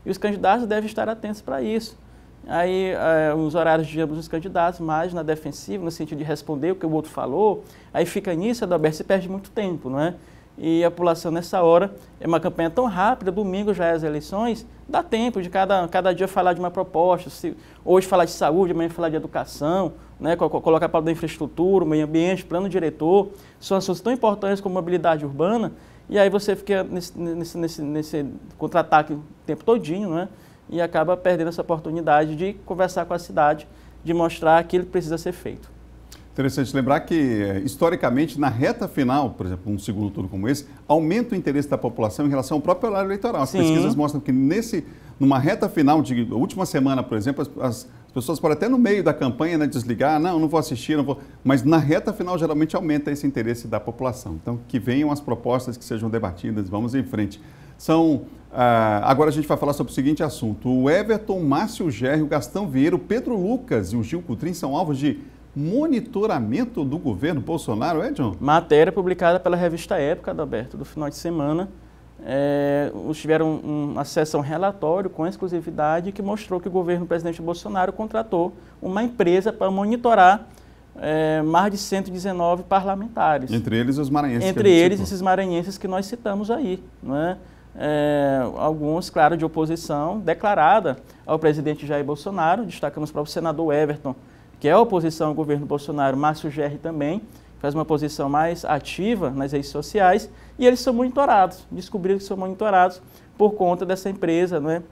E os candidatos devem estar atentos para isso. Aí é, eh, os horários de ambos os candidatos, mais na defensiva, no sentido de responder o que o outro falou, aí fica nisso, Adalberto, se perde muito tempo, não é? E a população nessa hora, é uma campanha tão rápida, domingo já é as eleições, dá tempo de cada, cada dia falar de uma proposta, se, hoje falar de saúde, amanhã falar de educação, né, colocar para da infraestrutura, meio ambiente, plano diretor, são assuntos tão importantes como mobilidade urbana, e aí você fica nesse, nesse, nesse, nesse contra-ataque o tempo todinho, né, e acaba perdendo essa oportunidade de conversar com a cidade, de mostrar aquilo que precisa ser feito. Interessante lembrar que, eh, historicamente, na reta final, por exemplo, um segundo turno como esse, aumenta o interesse da população em relação ao próprio horário eleitoral. As Sim. pesquisas mostram que nesse, numa reta final, de última semana, por exemplo, as, as pessoas podem até no meio da campanha né, desligar, não, não vou assistir, não vou... mas na reta final geralmente aumenta esse interesse da população. Então, que venham as propostas que sejam debatidas, vamos em frente. São Uh, agora a gente vai falar sobre o seguinte assunto. O Everton, Márcio o Gastão Vieira, Pedro Lucas e o Gil Coutrin são alvos de monitoramento do governo Bolsonaro, é, John? Matéria publicada pela revista Época, Aberto do final de semana. É, tiveram uma sessão relatório com exclusividade que mostrou que o governo presidente Bolsonaro contratou uma empresa para monitorar é, mais de 119 parlamentares. Entre eles os maranhenses. Entre eles esses maranhenses que nós citamos aí. Né? É, alguns, claro, de oposição declarada ao presidente Jair Bolsonaro. Destacamos para o senador Everton que é a oposição ao governo Bolsonaro, Márcio Gerri também, faz uma posição mais ativa nas redes sociais, e eles são monitorados, descobriram que são monitorados por conta dessa empresa, né,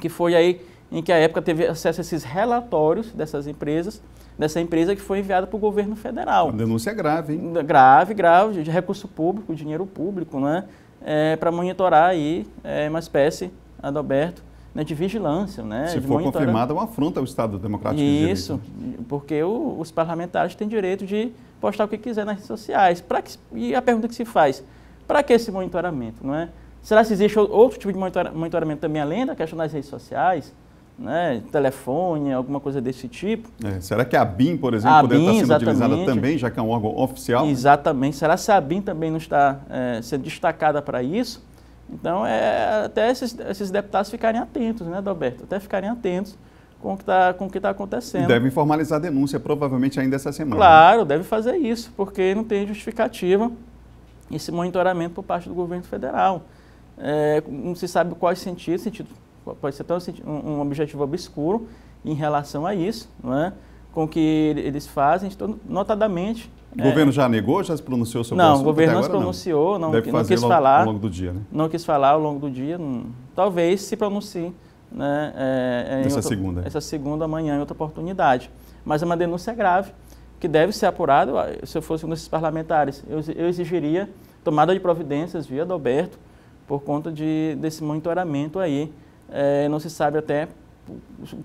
que foi aí em que a época teve acesso a esses relatórios dessas empresas, dessa empresa que foi enviada para o governo federal. Uma denúncia é grave, hein? Grave, grave, de recurso público, dinheiro público, né? É, é para monitorar aí é, uma espécie, Adalberto, né, de vigilância. Né, Se for confirmada, é uma afronta ao Estado Democrático Isso, de Direito. porque o, os parlamentares têm direito de postar o que quiser nas redes sociais. que, e a pergunta que se faz, para que esse monitoramento? Não é? Será que existe outro tipo de monitoramento também, além da questão das redes sociais? Né, telefone, alguma coisa desse tipo. É, será que a BIM, por exemplo, poderia estar sendo utilizada também, já que é um órgão oficial? Exatamente. Será que a BIM também não está é, sendo destacada para isso? Então, é até esses, esses deputados ficarem atentos, né, Adalberto? Até ficarem atentos com o que está tá acontecendo. Devem formalizar a denúncia, provavelmente ainda essa semana. Né? Claro, né? deve fazer isso, porque não tem justificativa esse monitoramento por parte do governo federal. É, não se sabe quais sentidos, sentido, pode ser até um, um objetivo obscuro em relação a isso, não é? com o que eles fazem, então, notadamente. O é... governo já negou, já se pronunciou sobre não, isso? Não, o governo não se pronunciou, não, não, quis falar. Ao longo do dia, né? Não quis falar ao longo do dia. Talvez se pronuncie né, é, é essa, outra, segunda. essa segunda manhã em outra oportunidade. Mas é uma denúncia grave que deve ser apurada. Se eu fosse um desses parlamentares, eu, eu exigiria tomada de providências via Adalberto por conta de, desse monitoramento aí. É, não se sabe até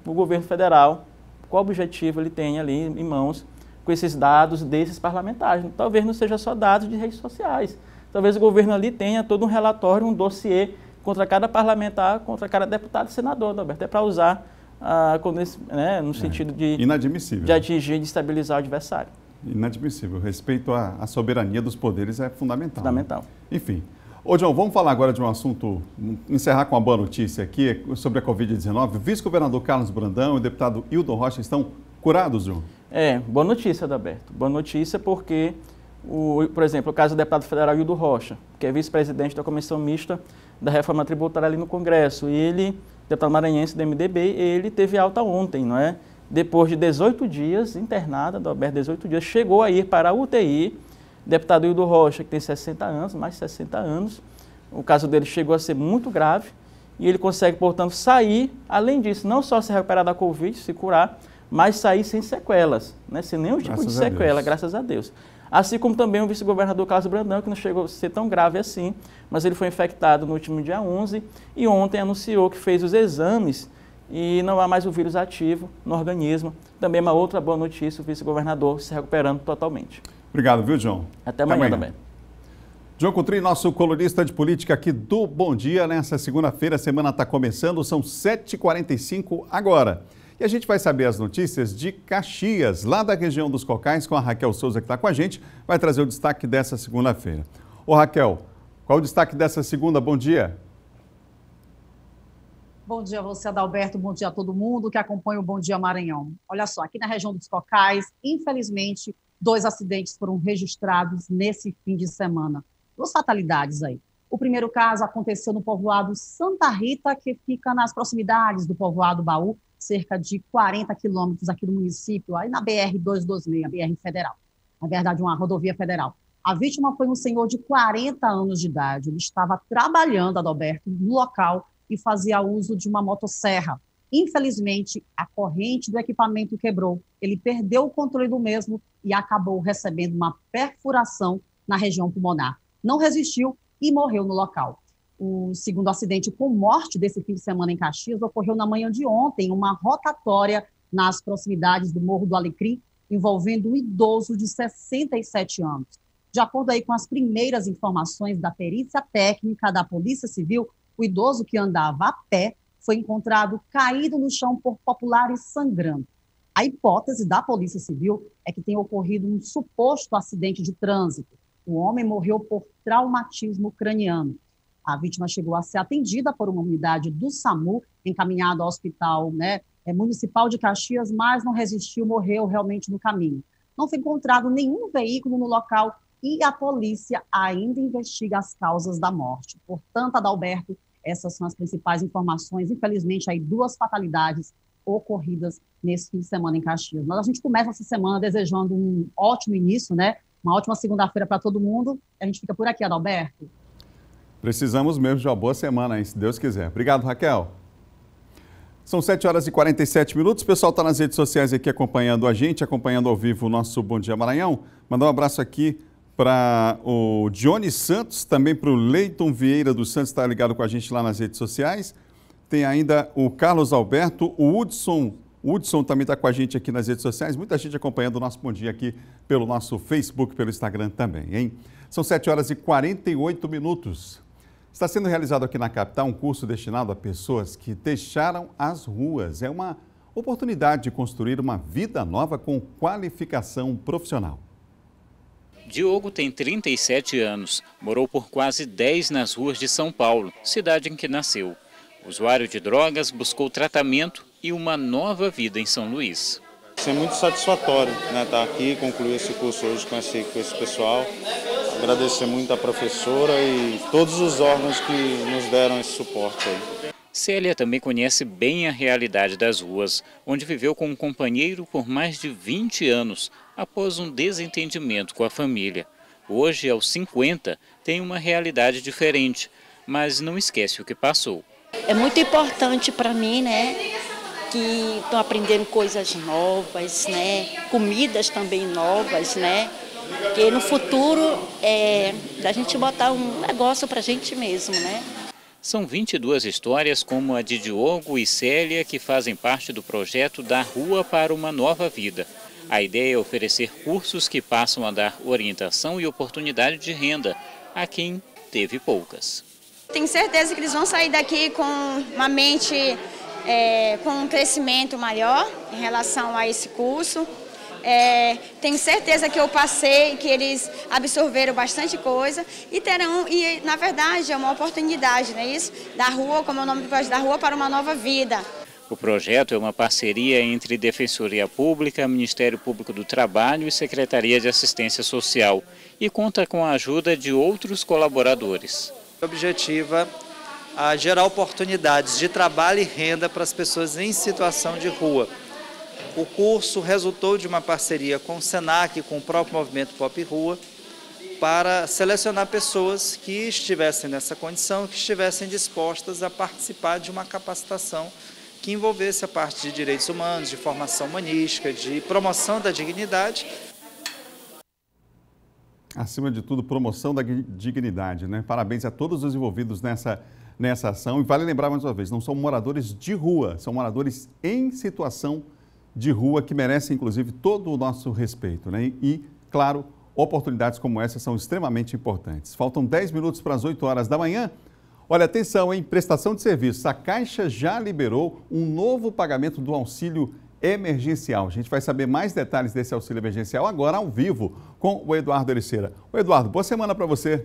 o governo federal qual objetivo ele tem ali em mãos com esses dados desses parlamentares. Talvez não seja só dados de redes sociais. Talvez o governo ali tenha todo um relatório, um dossiê contra cada parlamentar, contra cada deputado e senador, Roberto. É para usar ah, esse, né, no é. sentido de, Inadmissível. de atingir, de estabilizar o adversário. Inadmissível. Respeito à, à soberania dos poderes é fundamental. Né? Fundamental. Né? Enfim. Ô, João, vamos falar agora de um assunto, encerrar com uma boa notícia aqui sobre a Covid-19. O vice-governador Carlos Brandão e o deputado Hildo Rocha estão curados, João? É, boa notícia, Adalberto. Boa notícia porque, o, por exemplo, o caso do deputado federal Hildo Rocha, que é vice-presidente da comissão mista da reforma tributária ali no Congresso. E ele, deputado maranhense do MDB, ele teve alta ontem, não é? Depois de 18 dias internada, Adalberto, 18 dias, chegou a ir para a UTI Deputado Hildo Rocha, que tem 60 anos, mais de 60 anos, o caso dele chegou a ser muito grave e ele consegue, portanto, sair, além disso, não só se recuperar da Covid, se curar, mas sair sem sequelas, né? sem nenhum tipo graças de sequela, Deus. graças a Deus. Assim como também o vice-governador Carlos Brandão, que não chegou a ser tão grave assim, mas ele foi infectado no último dia 11 e ontem anunciou que fez os exames e não há mais o vírus ativo no organismo. Também uma outra boa notícia, o vice-governador se recuperando totalmente. Obrigado, viu, John? Até amanhã, Até amanhã. também. João Coutrin, nosso colunista de política aqui do Bom Dia. Nessa segunda-feira, a semana está começando, são 7h45 agora. E a gente vai saber as notícias de Caxias, lá da região dos Cocais, com a Raquel Souza, que está com a gente, vai trazer o destaque dessa segunda-feira. Ô Raquel, qual o destaque dessa segunda? Bom dia. Bom dia a você, Adalberto. Bom dia a todo mundo que acompanha o Bom Dia Maranhão. Olha só, aqui na região dos Cocais, infelizmente, Dois acidentes foram registrados nesse fim de semana. Duas fatalidades aí. O primeiro caso aconteceu no povoado Santa Rita, que fica nas proximidades do povoado Baú, cerca de 40 quilômetros aqui do município, aí na BR-226, BR federal. Na verdade, uma rodovia federal. A vítima foi um senhor de 40 anos de idade. Ele estava trabalhando, Adalberto, no local e fazia uso de uma motosserra. Infelizmente, a corrente do equipamento quebrou, ele perdeu o controle do mesmo e acabou recebendo uma perfuração na região pulmonar. Não resistiu e morreu no local. O segundo acidente com morte desse fim de semana em Caxias ocorreu na manhã de ontem, uma rotatória nas proximidades do Morro do Alecrim, envolvendo um idoso de 67 anos. De acordo aí com as primeiras informações da perícia técnica da Polícia Civil, o idoso que andava a pé foi encontrado caído no chão por populares sangrando. A hipótese da Polícia Civil é que tenha ocorrido um suposto acidente de trânsito. O homem morreu por traumatismo craniano. A vítima chegou a ser atendida por uma unidade do SAMU, encaminhada ao hospital né, é, municipal de Caxias, mas não resistiu, morreu realmente no caminho. Não foi encontrado nenhum veículo no local e a polícia ainda investiga as causas da morte. Portanto, Adalberto, essas são as principais informações. Infelizmente, aí duas fatalidades ocorridas nesse fim de semana em Caxias. Mas a gente começa essa semana desejando um ótimo início, né? Uma ótima segunda-feira para todo mundo. A gente fica por aqui, Adalberto. Precisamos mesmo de uma boa semana, hein? se Deus quiser. Obrigado, Raquel. São 7 horas e 47 minutos. O pessoal está nas redes sociais aqui acompanhando a gente, acompanhando ao vivo o nosso Bom Dia Maranhão. Mandar um abraço aqui para o Johnny Santos, também para o Leiton Vieira dos Santos, está ligado com a gente lá nas redes sociais. Tem ainda o Carlos Alberto, o Hudson. O Hudson também está com a gente aqui nas redes sociais. Muita gente acompanhando o nosso Bom Dia aqui pelo nosso Facebook, pelo Instagram também, hein? São 7 horas e 48 minutos. Está sendo realizado aqui na capital um curso destinado a pessoas que deixaram as ruas. É uma oportunidade de construir uma vida nova com qualificação profissional. Diogo tem 37 anos, morou por quase 10 nas ruas de São Paulo, cidade em que nasceu. Usuário de drogas, buscou tratamento e uma nova vida em São Luís. é muito satisfatório né, estar tá aqui, concluir esse curso hoje com esse, com esse pessoal. Agradecer muito a professora e todos os órgãos que nos deram esse suporte. Aí. Célia também conhece bem a realidade das ruas, onde viveu com um companheiro por mais de 20 anos, após um desentendimento com a família. Hoje, aos 50, tem uma realidade diferente, mas não esquece o que passou. É muito importante para mim, né? Que estou aprendendo coisas novas, né? Comidas também novas, né? Que no futuro é da gente botar um negócio para a gente mesmo, né? São 22 histórias como a de Diogo e Célia que fazem parte do projeto Da Rua para uma Nova Vida. A ideia é oferecer cursos que passam a dar orientação e oportunidade de renda a quem teve poucas. Tenho certeza que eles vão sair daqui com uma mente, é, com um crescimento maior em relação a esse curso. É, tenho certeza que eu passei, que eles absorveram bastante coisa e terão, e na verdade é uma oportunidade, não é isso? Da rua, como é o nome do projeto, da rua para uma nova vida. O projeto é uma parceria entre Defensoria Pública, Ministério Público do Trabalho e Secretaria de Assistência Social e conta com a ajuda de outros colaboradores. Objetiva é a gerar oportunidades de trabalho e renda para as pessoas em situação de rua. O curso resultou de uma parceria com o SENAC, com o próprio movimento Pop Rua, para selecionar pessoas que estivessem nessa condição, que estivessem dispostas a participar de uma capacitação que envolvesse a parte de direitos humanos, de formação humanística, de promoção da dignidade. Acima de tudo, promoção da dignidade, né? Parabéns a todos os envolvidos nessa nessa ação. E vale lembrar mais uma vez, não são moradores de rua, são moradores em situação de rua que merecem, inclusive, todo o nosso respeito. Né? E, claro, oportunidades como essa são extremamente importantes. Faltam 10 minutos para as 8 horas da manhã. Olha, atenção, em prestação de serviço. A Caixa já liberou um novo pagamento do auxílio emergencial. A gente vai saber mais detalhes desse auxílio emergencial agora ao vivo com o Eduardo Ericeira. O Eduardo, boa semana para você.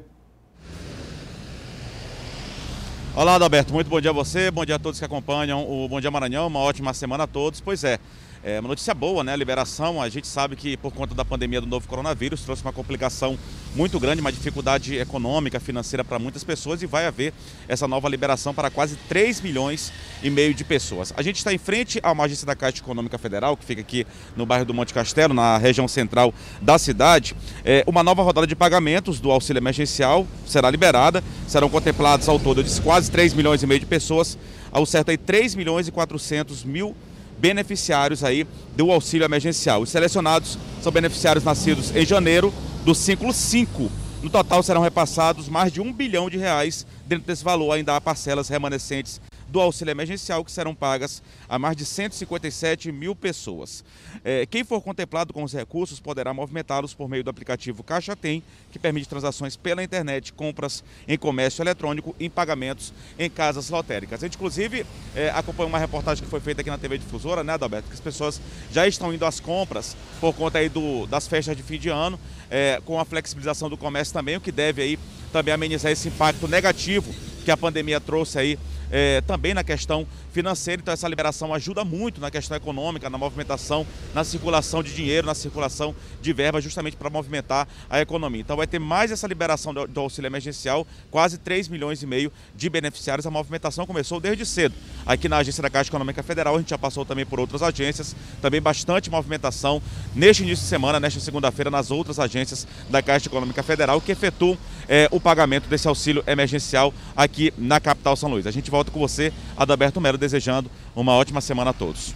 Olá, Adalberto. Muito bom dia a você, bom dia a todos que acompanham o Bom Dia Maranhão. Uma ótima semana a todos. Pois é, é uma notícia boa, né? A liberação, a gente sabe que por conta da pandemia do novo coronavírus trouxe uma complicação muito grande, uma dificuldade econômica, financeira para muitas pessoas e vai haver essa nova liberação para quase 3 milhões e meio de pessoas. A gente está em frente a uma agência da Caixa Econômica Federal, que fica aqui no bairro do Monte Castelo, na região central da cidade. É, uma nova rodada de pagamentos do auxílio emergencial será liberada, serão contemplados ao todo, eu disse, quase 3 milhões e meio de pessoas, ao certo aí 3 milhões e 400 mil pessoas beneficiários aí do auxílio emergencial. Os selecionados são beneficiários nascidos em janeiro do ciclo 5. No total serão repassados mais de um bilhão de reais. Dentro desse valor ainda há parcelas remanescentes do auxílio emergencial que serão pagas a mais de 157 mil pessoas. É, quem for contemplado com os recursos poderá movimentá-los por meio do aplicativo Caixa Tem, que permite transações pela internet, compras em comércio eletrônico e pagamentos em casas lotéricas. A gente, inclusive, é, acompanha uma reportagem que foi feita aqui na TV Difusora, né, Adalberto? Que as pessoas já estão indo às compras por conta aí do, das festas de fim de ano, é, com a flexibilização do comércio também, o que deve aí também amenizar esse impacto negativo que a pandemia trouxe aí é, também na questão financeira. Então, essa liberação ajuda muito na questão econômica, na movimentação, na circulação de dinheiro, na circulação de verbas, justamente para movimentar a economia. Então, vai ter mais essa liberação do, do auxílio emergencial, quase 3 milhões e meio de beneficiários. A movimentação começou desde cedo. Aqui na agência da Caixa Econômica Federal, a gente já passou também por outras agências, também bastante movimentação neste início de semana, nesta segunda-feira, nas outras agências da Caixa Econômica Federal que efetuam é, o pagamento desse auxílio emergencial aqui na capital São Luís. A gente volta com você, Adalberto Melo, desejando uma ótima semana a todos.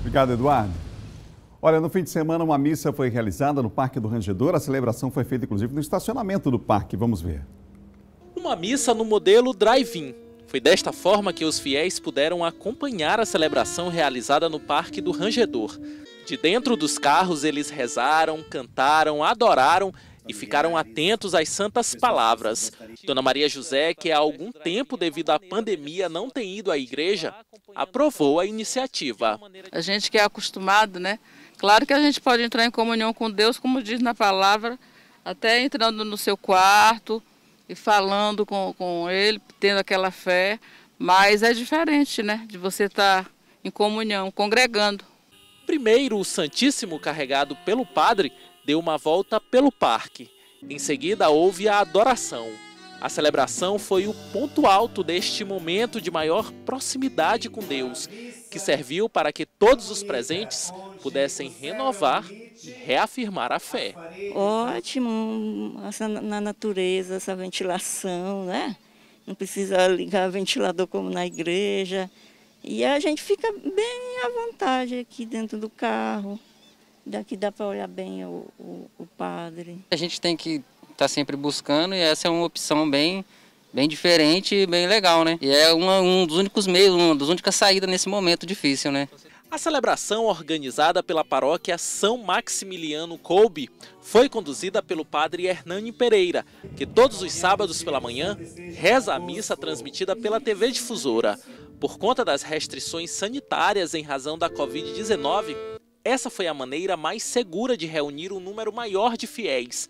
Obrigado, Eduardo. Olha, no fim de semana uma missa foi realizada no Parque do Rangedor. A celebração foi feita inclusive no estacionamento do parque. Vamos ver. Uma missa no modelo drive-in. Foi desta forma que os fiéis puderam acompanhar a celebração realizada no Parque do Rangedor. De dentro dos carros, eles rezaram, cantaram, adoraram e ficaram atentos às santas palavras. Dona Maria José, que há algum tempo, devido à pandemia, não tem ido à igreja, aprovou a iniciativa. A gente que é acostumado, né? Claro que a gente pode entrar em comunhão com Deus, como diz na palavra, até entrando no seu quarto e falando com, com Ele, tendo aquela fé, mas é diferente, né? De você estar em comunhão, congregando. Primeiro, o Santíssimo, carregado pelo Padre, deu uma volta pelo parque. Em seguida, houve a adoração. A celebração foi o ponto alto deste momento de maior proximidade com Deus, que serviu para que todos os presentes pudessem renovar e reafirmar a fé. Ótimo, na natureza, essa ventilação, né? Não precisa ligar ventilador como na igreja. E a gente fica bem à vontade aqui dentro do carro. Daqui dá para olhar bem o, o, o, padre. A gente tem que estar tá sempre buscando e essa é uma opção bem, bem diferente e bem legal, né? E é uma, um dos únicos meios, uma das únicas saídas nesse momento difícil, né? A celebração organizada pela paróquia São Maximiliano Kolbe foi conduzida pelo padre Hernani Pereira, que todos os sábados pela manhã reza a missa transmitida pela TV Difusora. Por conta das restrições sanitárias em razão da Covid-19, essa foi a maneira mais segura de reunir um número maior de fiéis,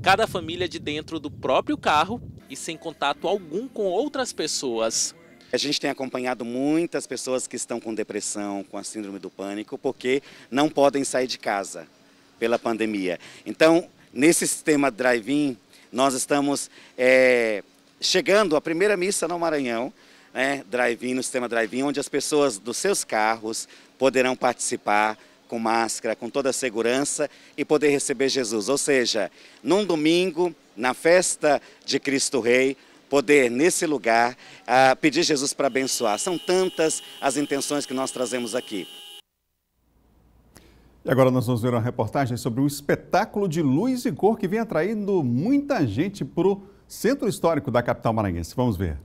cada família de dentro do próprio carro e sem contato algum com outras pessoas. A gente tem acompanhado muitas pessoas que estão com depressão, com a síndrome do pânico, porque não podem sair de casa pela pandemia. Então, nesse sistema drive-in, nós estamos é, chegando à primeira missa no Maranhão, né, drive-in, no sistema drive-in, onde as pessoas dos seus carros poderão participar com máscara, com toda a segurança e poder receber Jesus. Ou seja, num domingo, na festa de Cristo Rei, poder nesse lugar ah, pedir Jesus para abençoar. São tantas as intenções que nós trazemos aqui. E agora nós vamos ver uma reportagem sobre o espetáculo de luz e cor que vem atraindo muita gente para o centro histórico da capital maranhense. Vamos ver.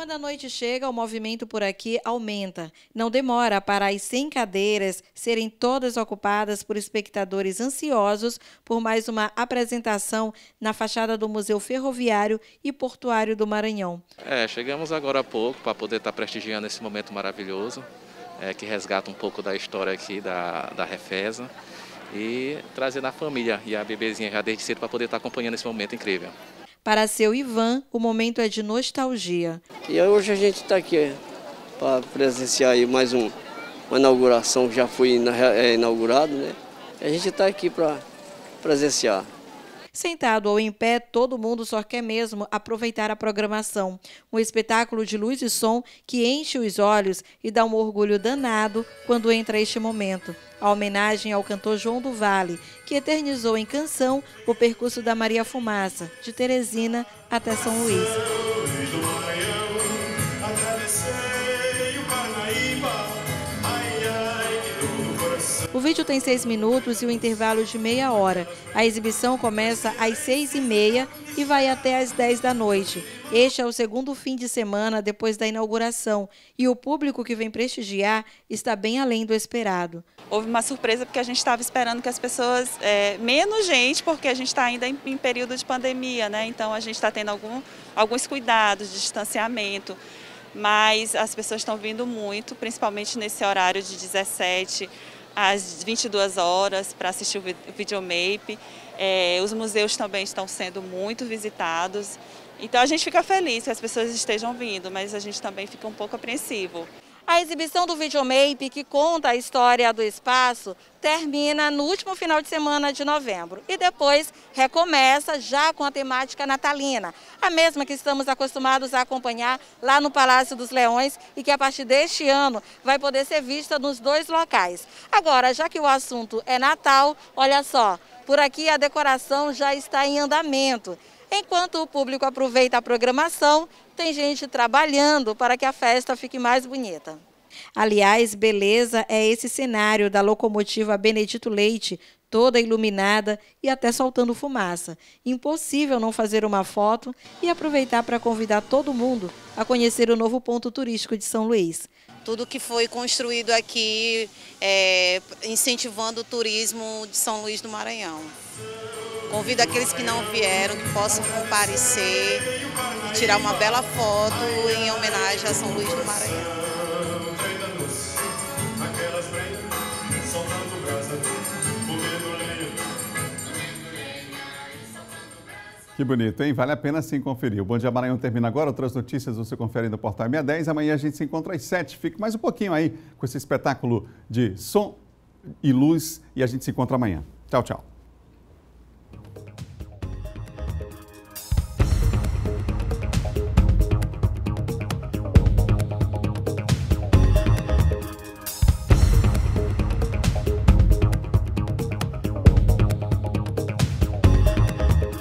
Quando a noite chega, o movimento por aqui aumenta. Não demora para as 100 cadeiras serem todas ocupadas por espectadores ansiosos por mais uma apresentação na fachada do Museu Ferroviário e Portuário do Maranhão. É, chegamos agora há pouco para poder estar prestigiando esse momento maravilhoso, é, que resgata um pouco da história aqui da, da Refesa e trazendo a família e a bebezinha já desde cedo para poder estar acompanhando esse momento incrível. Para seu Ivan, o momento é de nostalgia. E hoje a gente está aqui é, para presenciar mais um, uma inauguração que já foi é, inaugurado, né? A gente está aqui para presenciar. Sentado ou em pé, todo mundo só quer mesmo aproveitar a programação. Um espetáculo de luz e som que enche os olhos e dá um orgulho danado quando entra este momento. A homenagem ao cantor João do Vale, que eternizou em canção o percurso da Maria Fumaça, de Teresina até São Luís. O vídeo tem seis minutos e um intervalo de meia hora. A exibição começa às seis e meia e vai até às dez da noite. Este é o segundo fim de semana depois da inauguração e o público que vem prestigiar está bem além do esperado. Houve uma surpresa porque a gente estava esperando que as pessoas, é, menos gente, porque a gente está ainda em, em, período de pandemia, né? Então a gente está tendo algum, alguns cuidados, de distanciamento mas as pessoas estão vindo muito, principalmente nesse horário de 17 às 22 horas para assistir o videomape. É, os museus também estão sendo muito visitados. Então a gente fica feliz que as pessoas estejam vindo, mas a gente também fica um pouco apreensivo. A exibição do videomape, que conta a história do espaço, termina no último final de semana de novembro e depois recomeça já com a temática natalina, a mesma que estamos acostumados a acompanhar lá no Palácio dos Leões e que a partir deste ano vai poder ser vista nos dois locais. Agora, já que o assunto é Natal, olha só, por aqui a decoração já está em andamento. Enquanto o público aproveita a programação, tem gente trabalhando para que a festa fique mais bonita. Aliás, beleza é esse cenário da locomotiva Benedito Leite, toda iluminada e até soltando fumaça. Impossível não fazer uma foto e aproveitar para convidar todo mundo a conhecer o novo ponto turístico de São Luís tudo que foi construído aqui, é, incentivando o turismo de São Luís do Maranhão. Convido aqueles que não vieram que possam comparecer e tirar uma bela foto em homenagem a São Luís do Maranhão. Que bonito, hein? Vale a pena sim conferir. O Bom Dia Maranhão termina agora. Outras notícias você confere no Portal BH10. Amanhã a gente se encontra às 7. Fique mais um pouquinho aí com esse espetáculo de som e luz. E a gente se encontra amanhã. Tchau, tchau.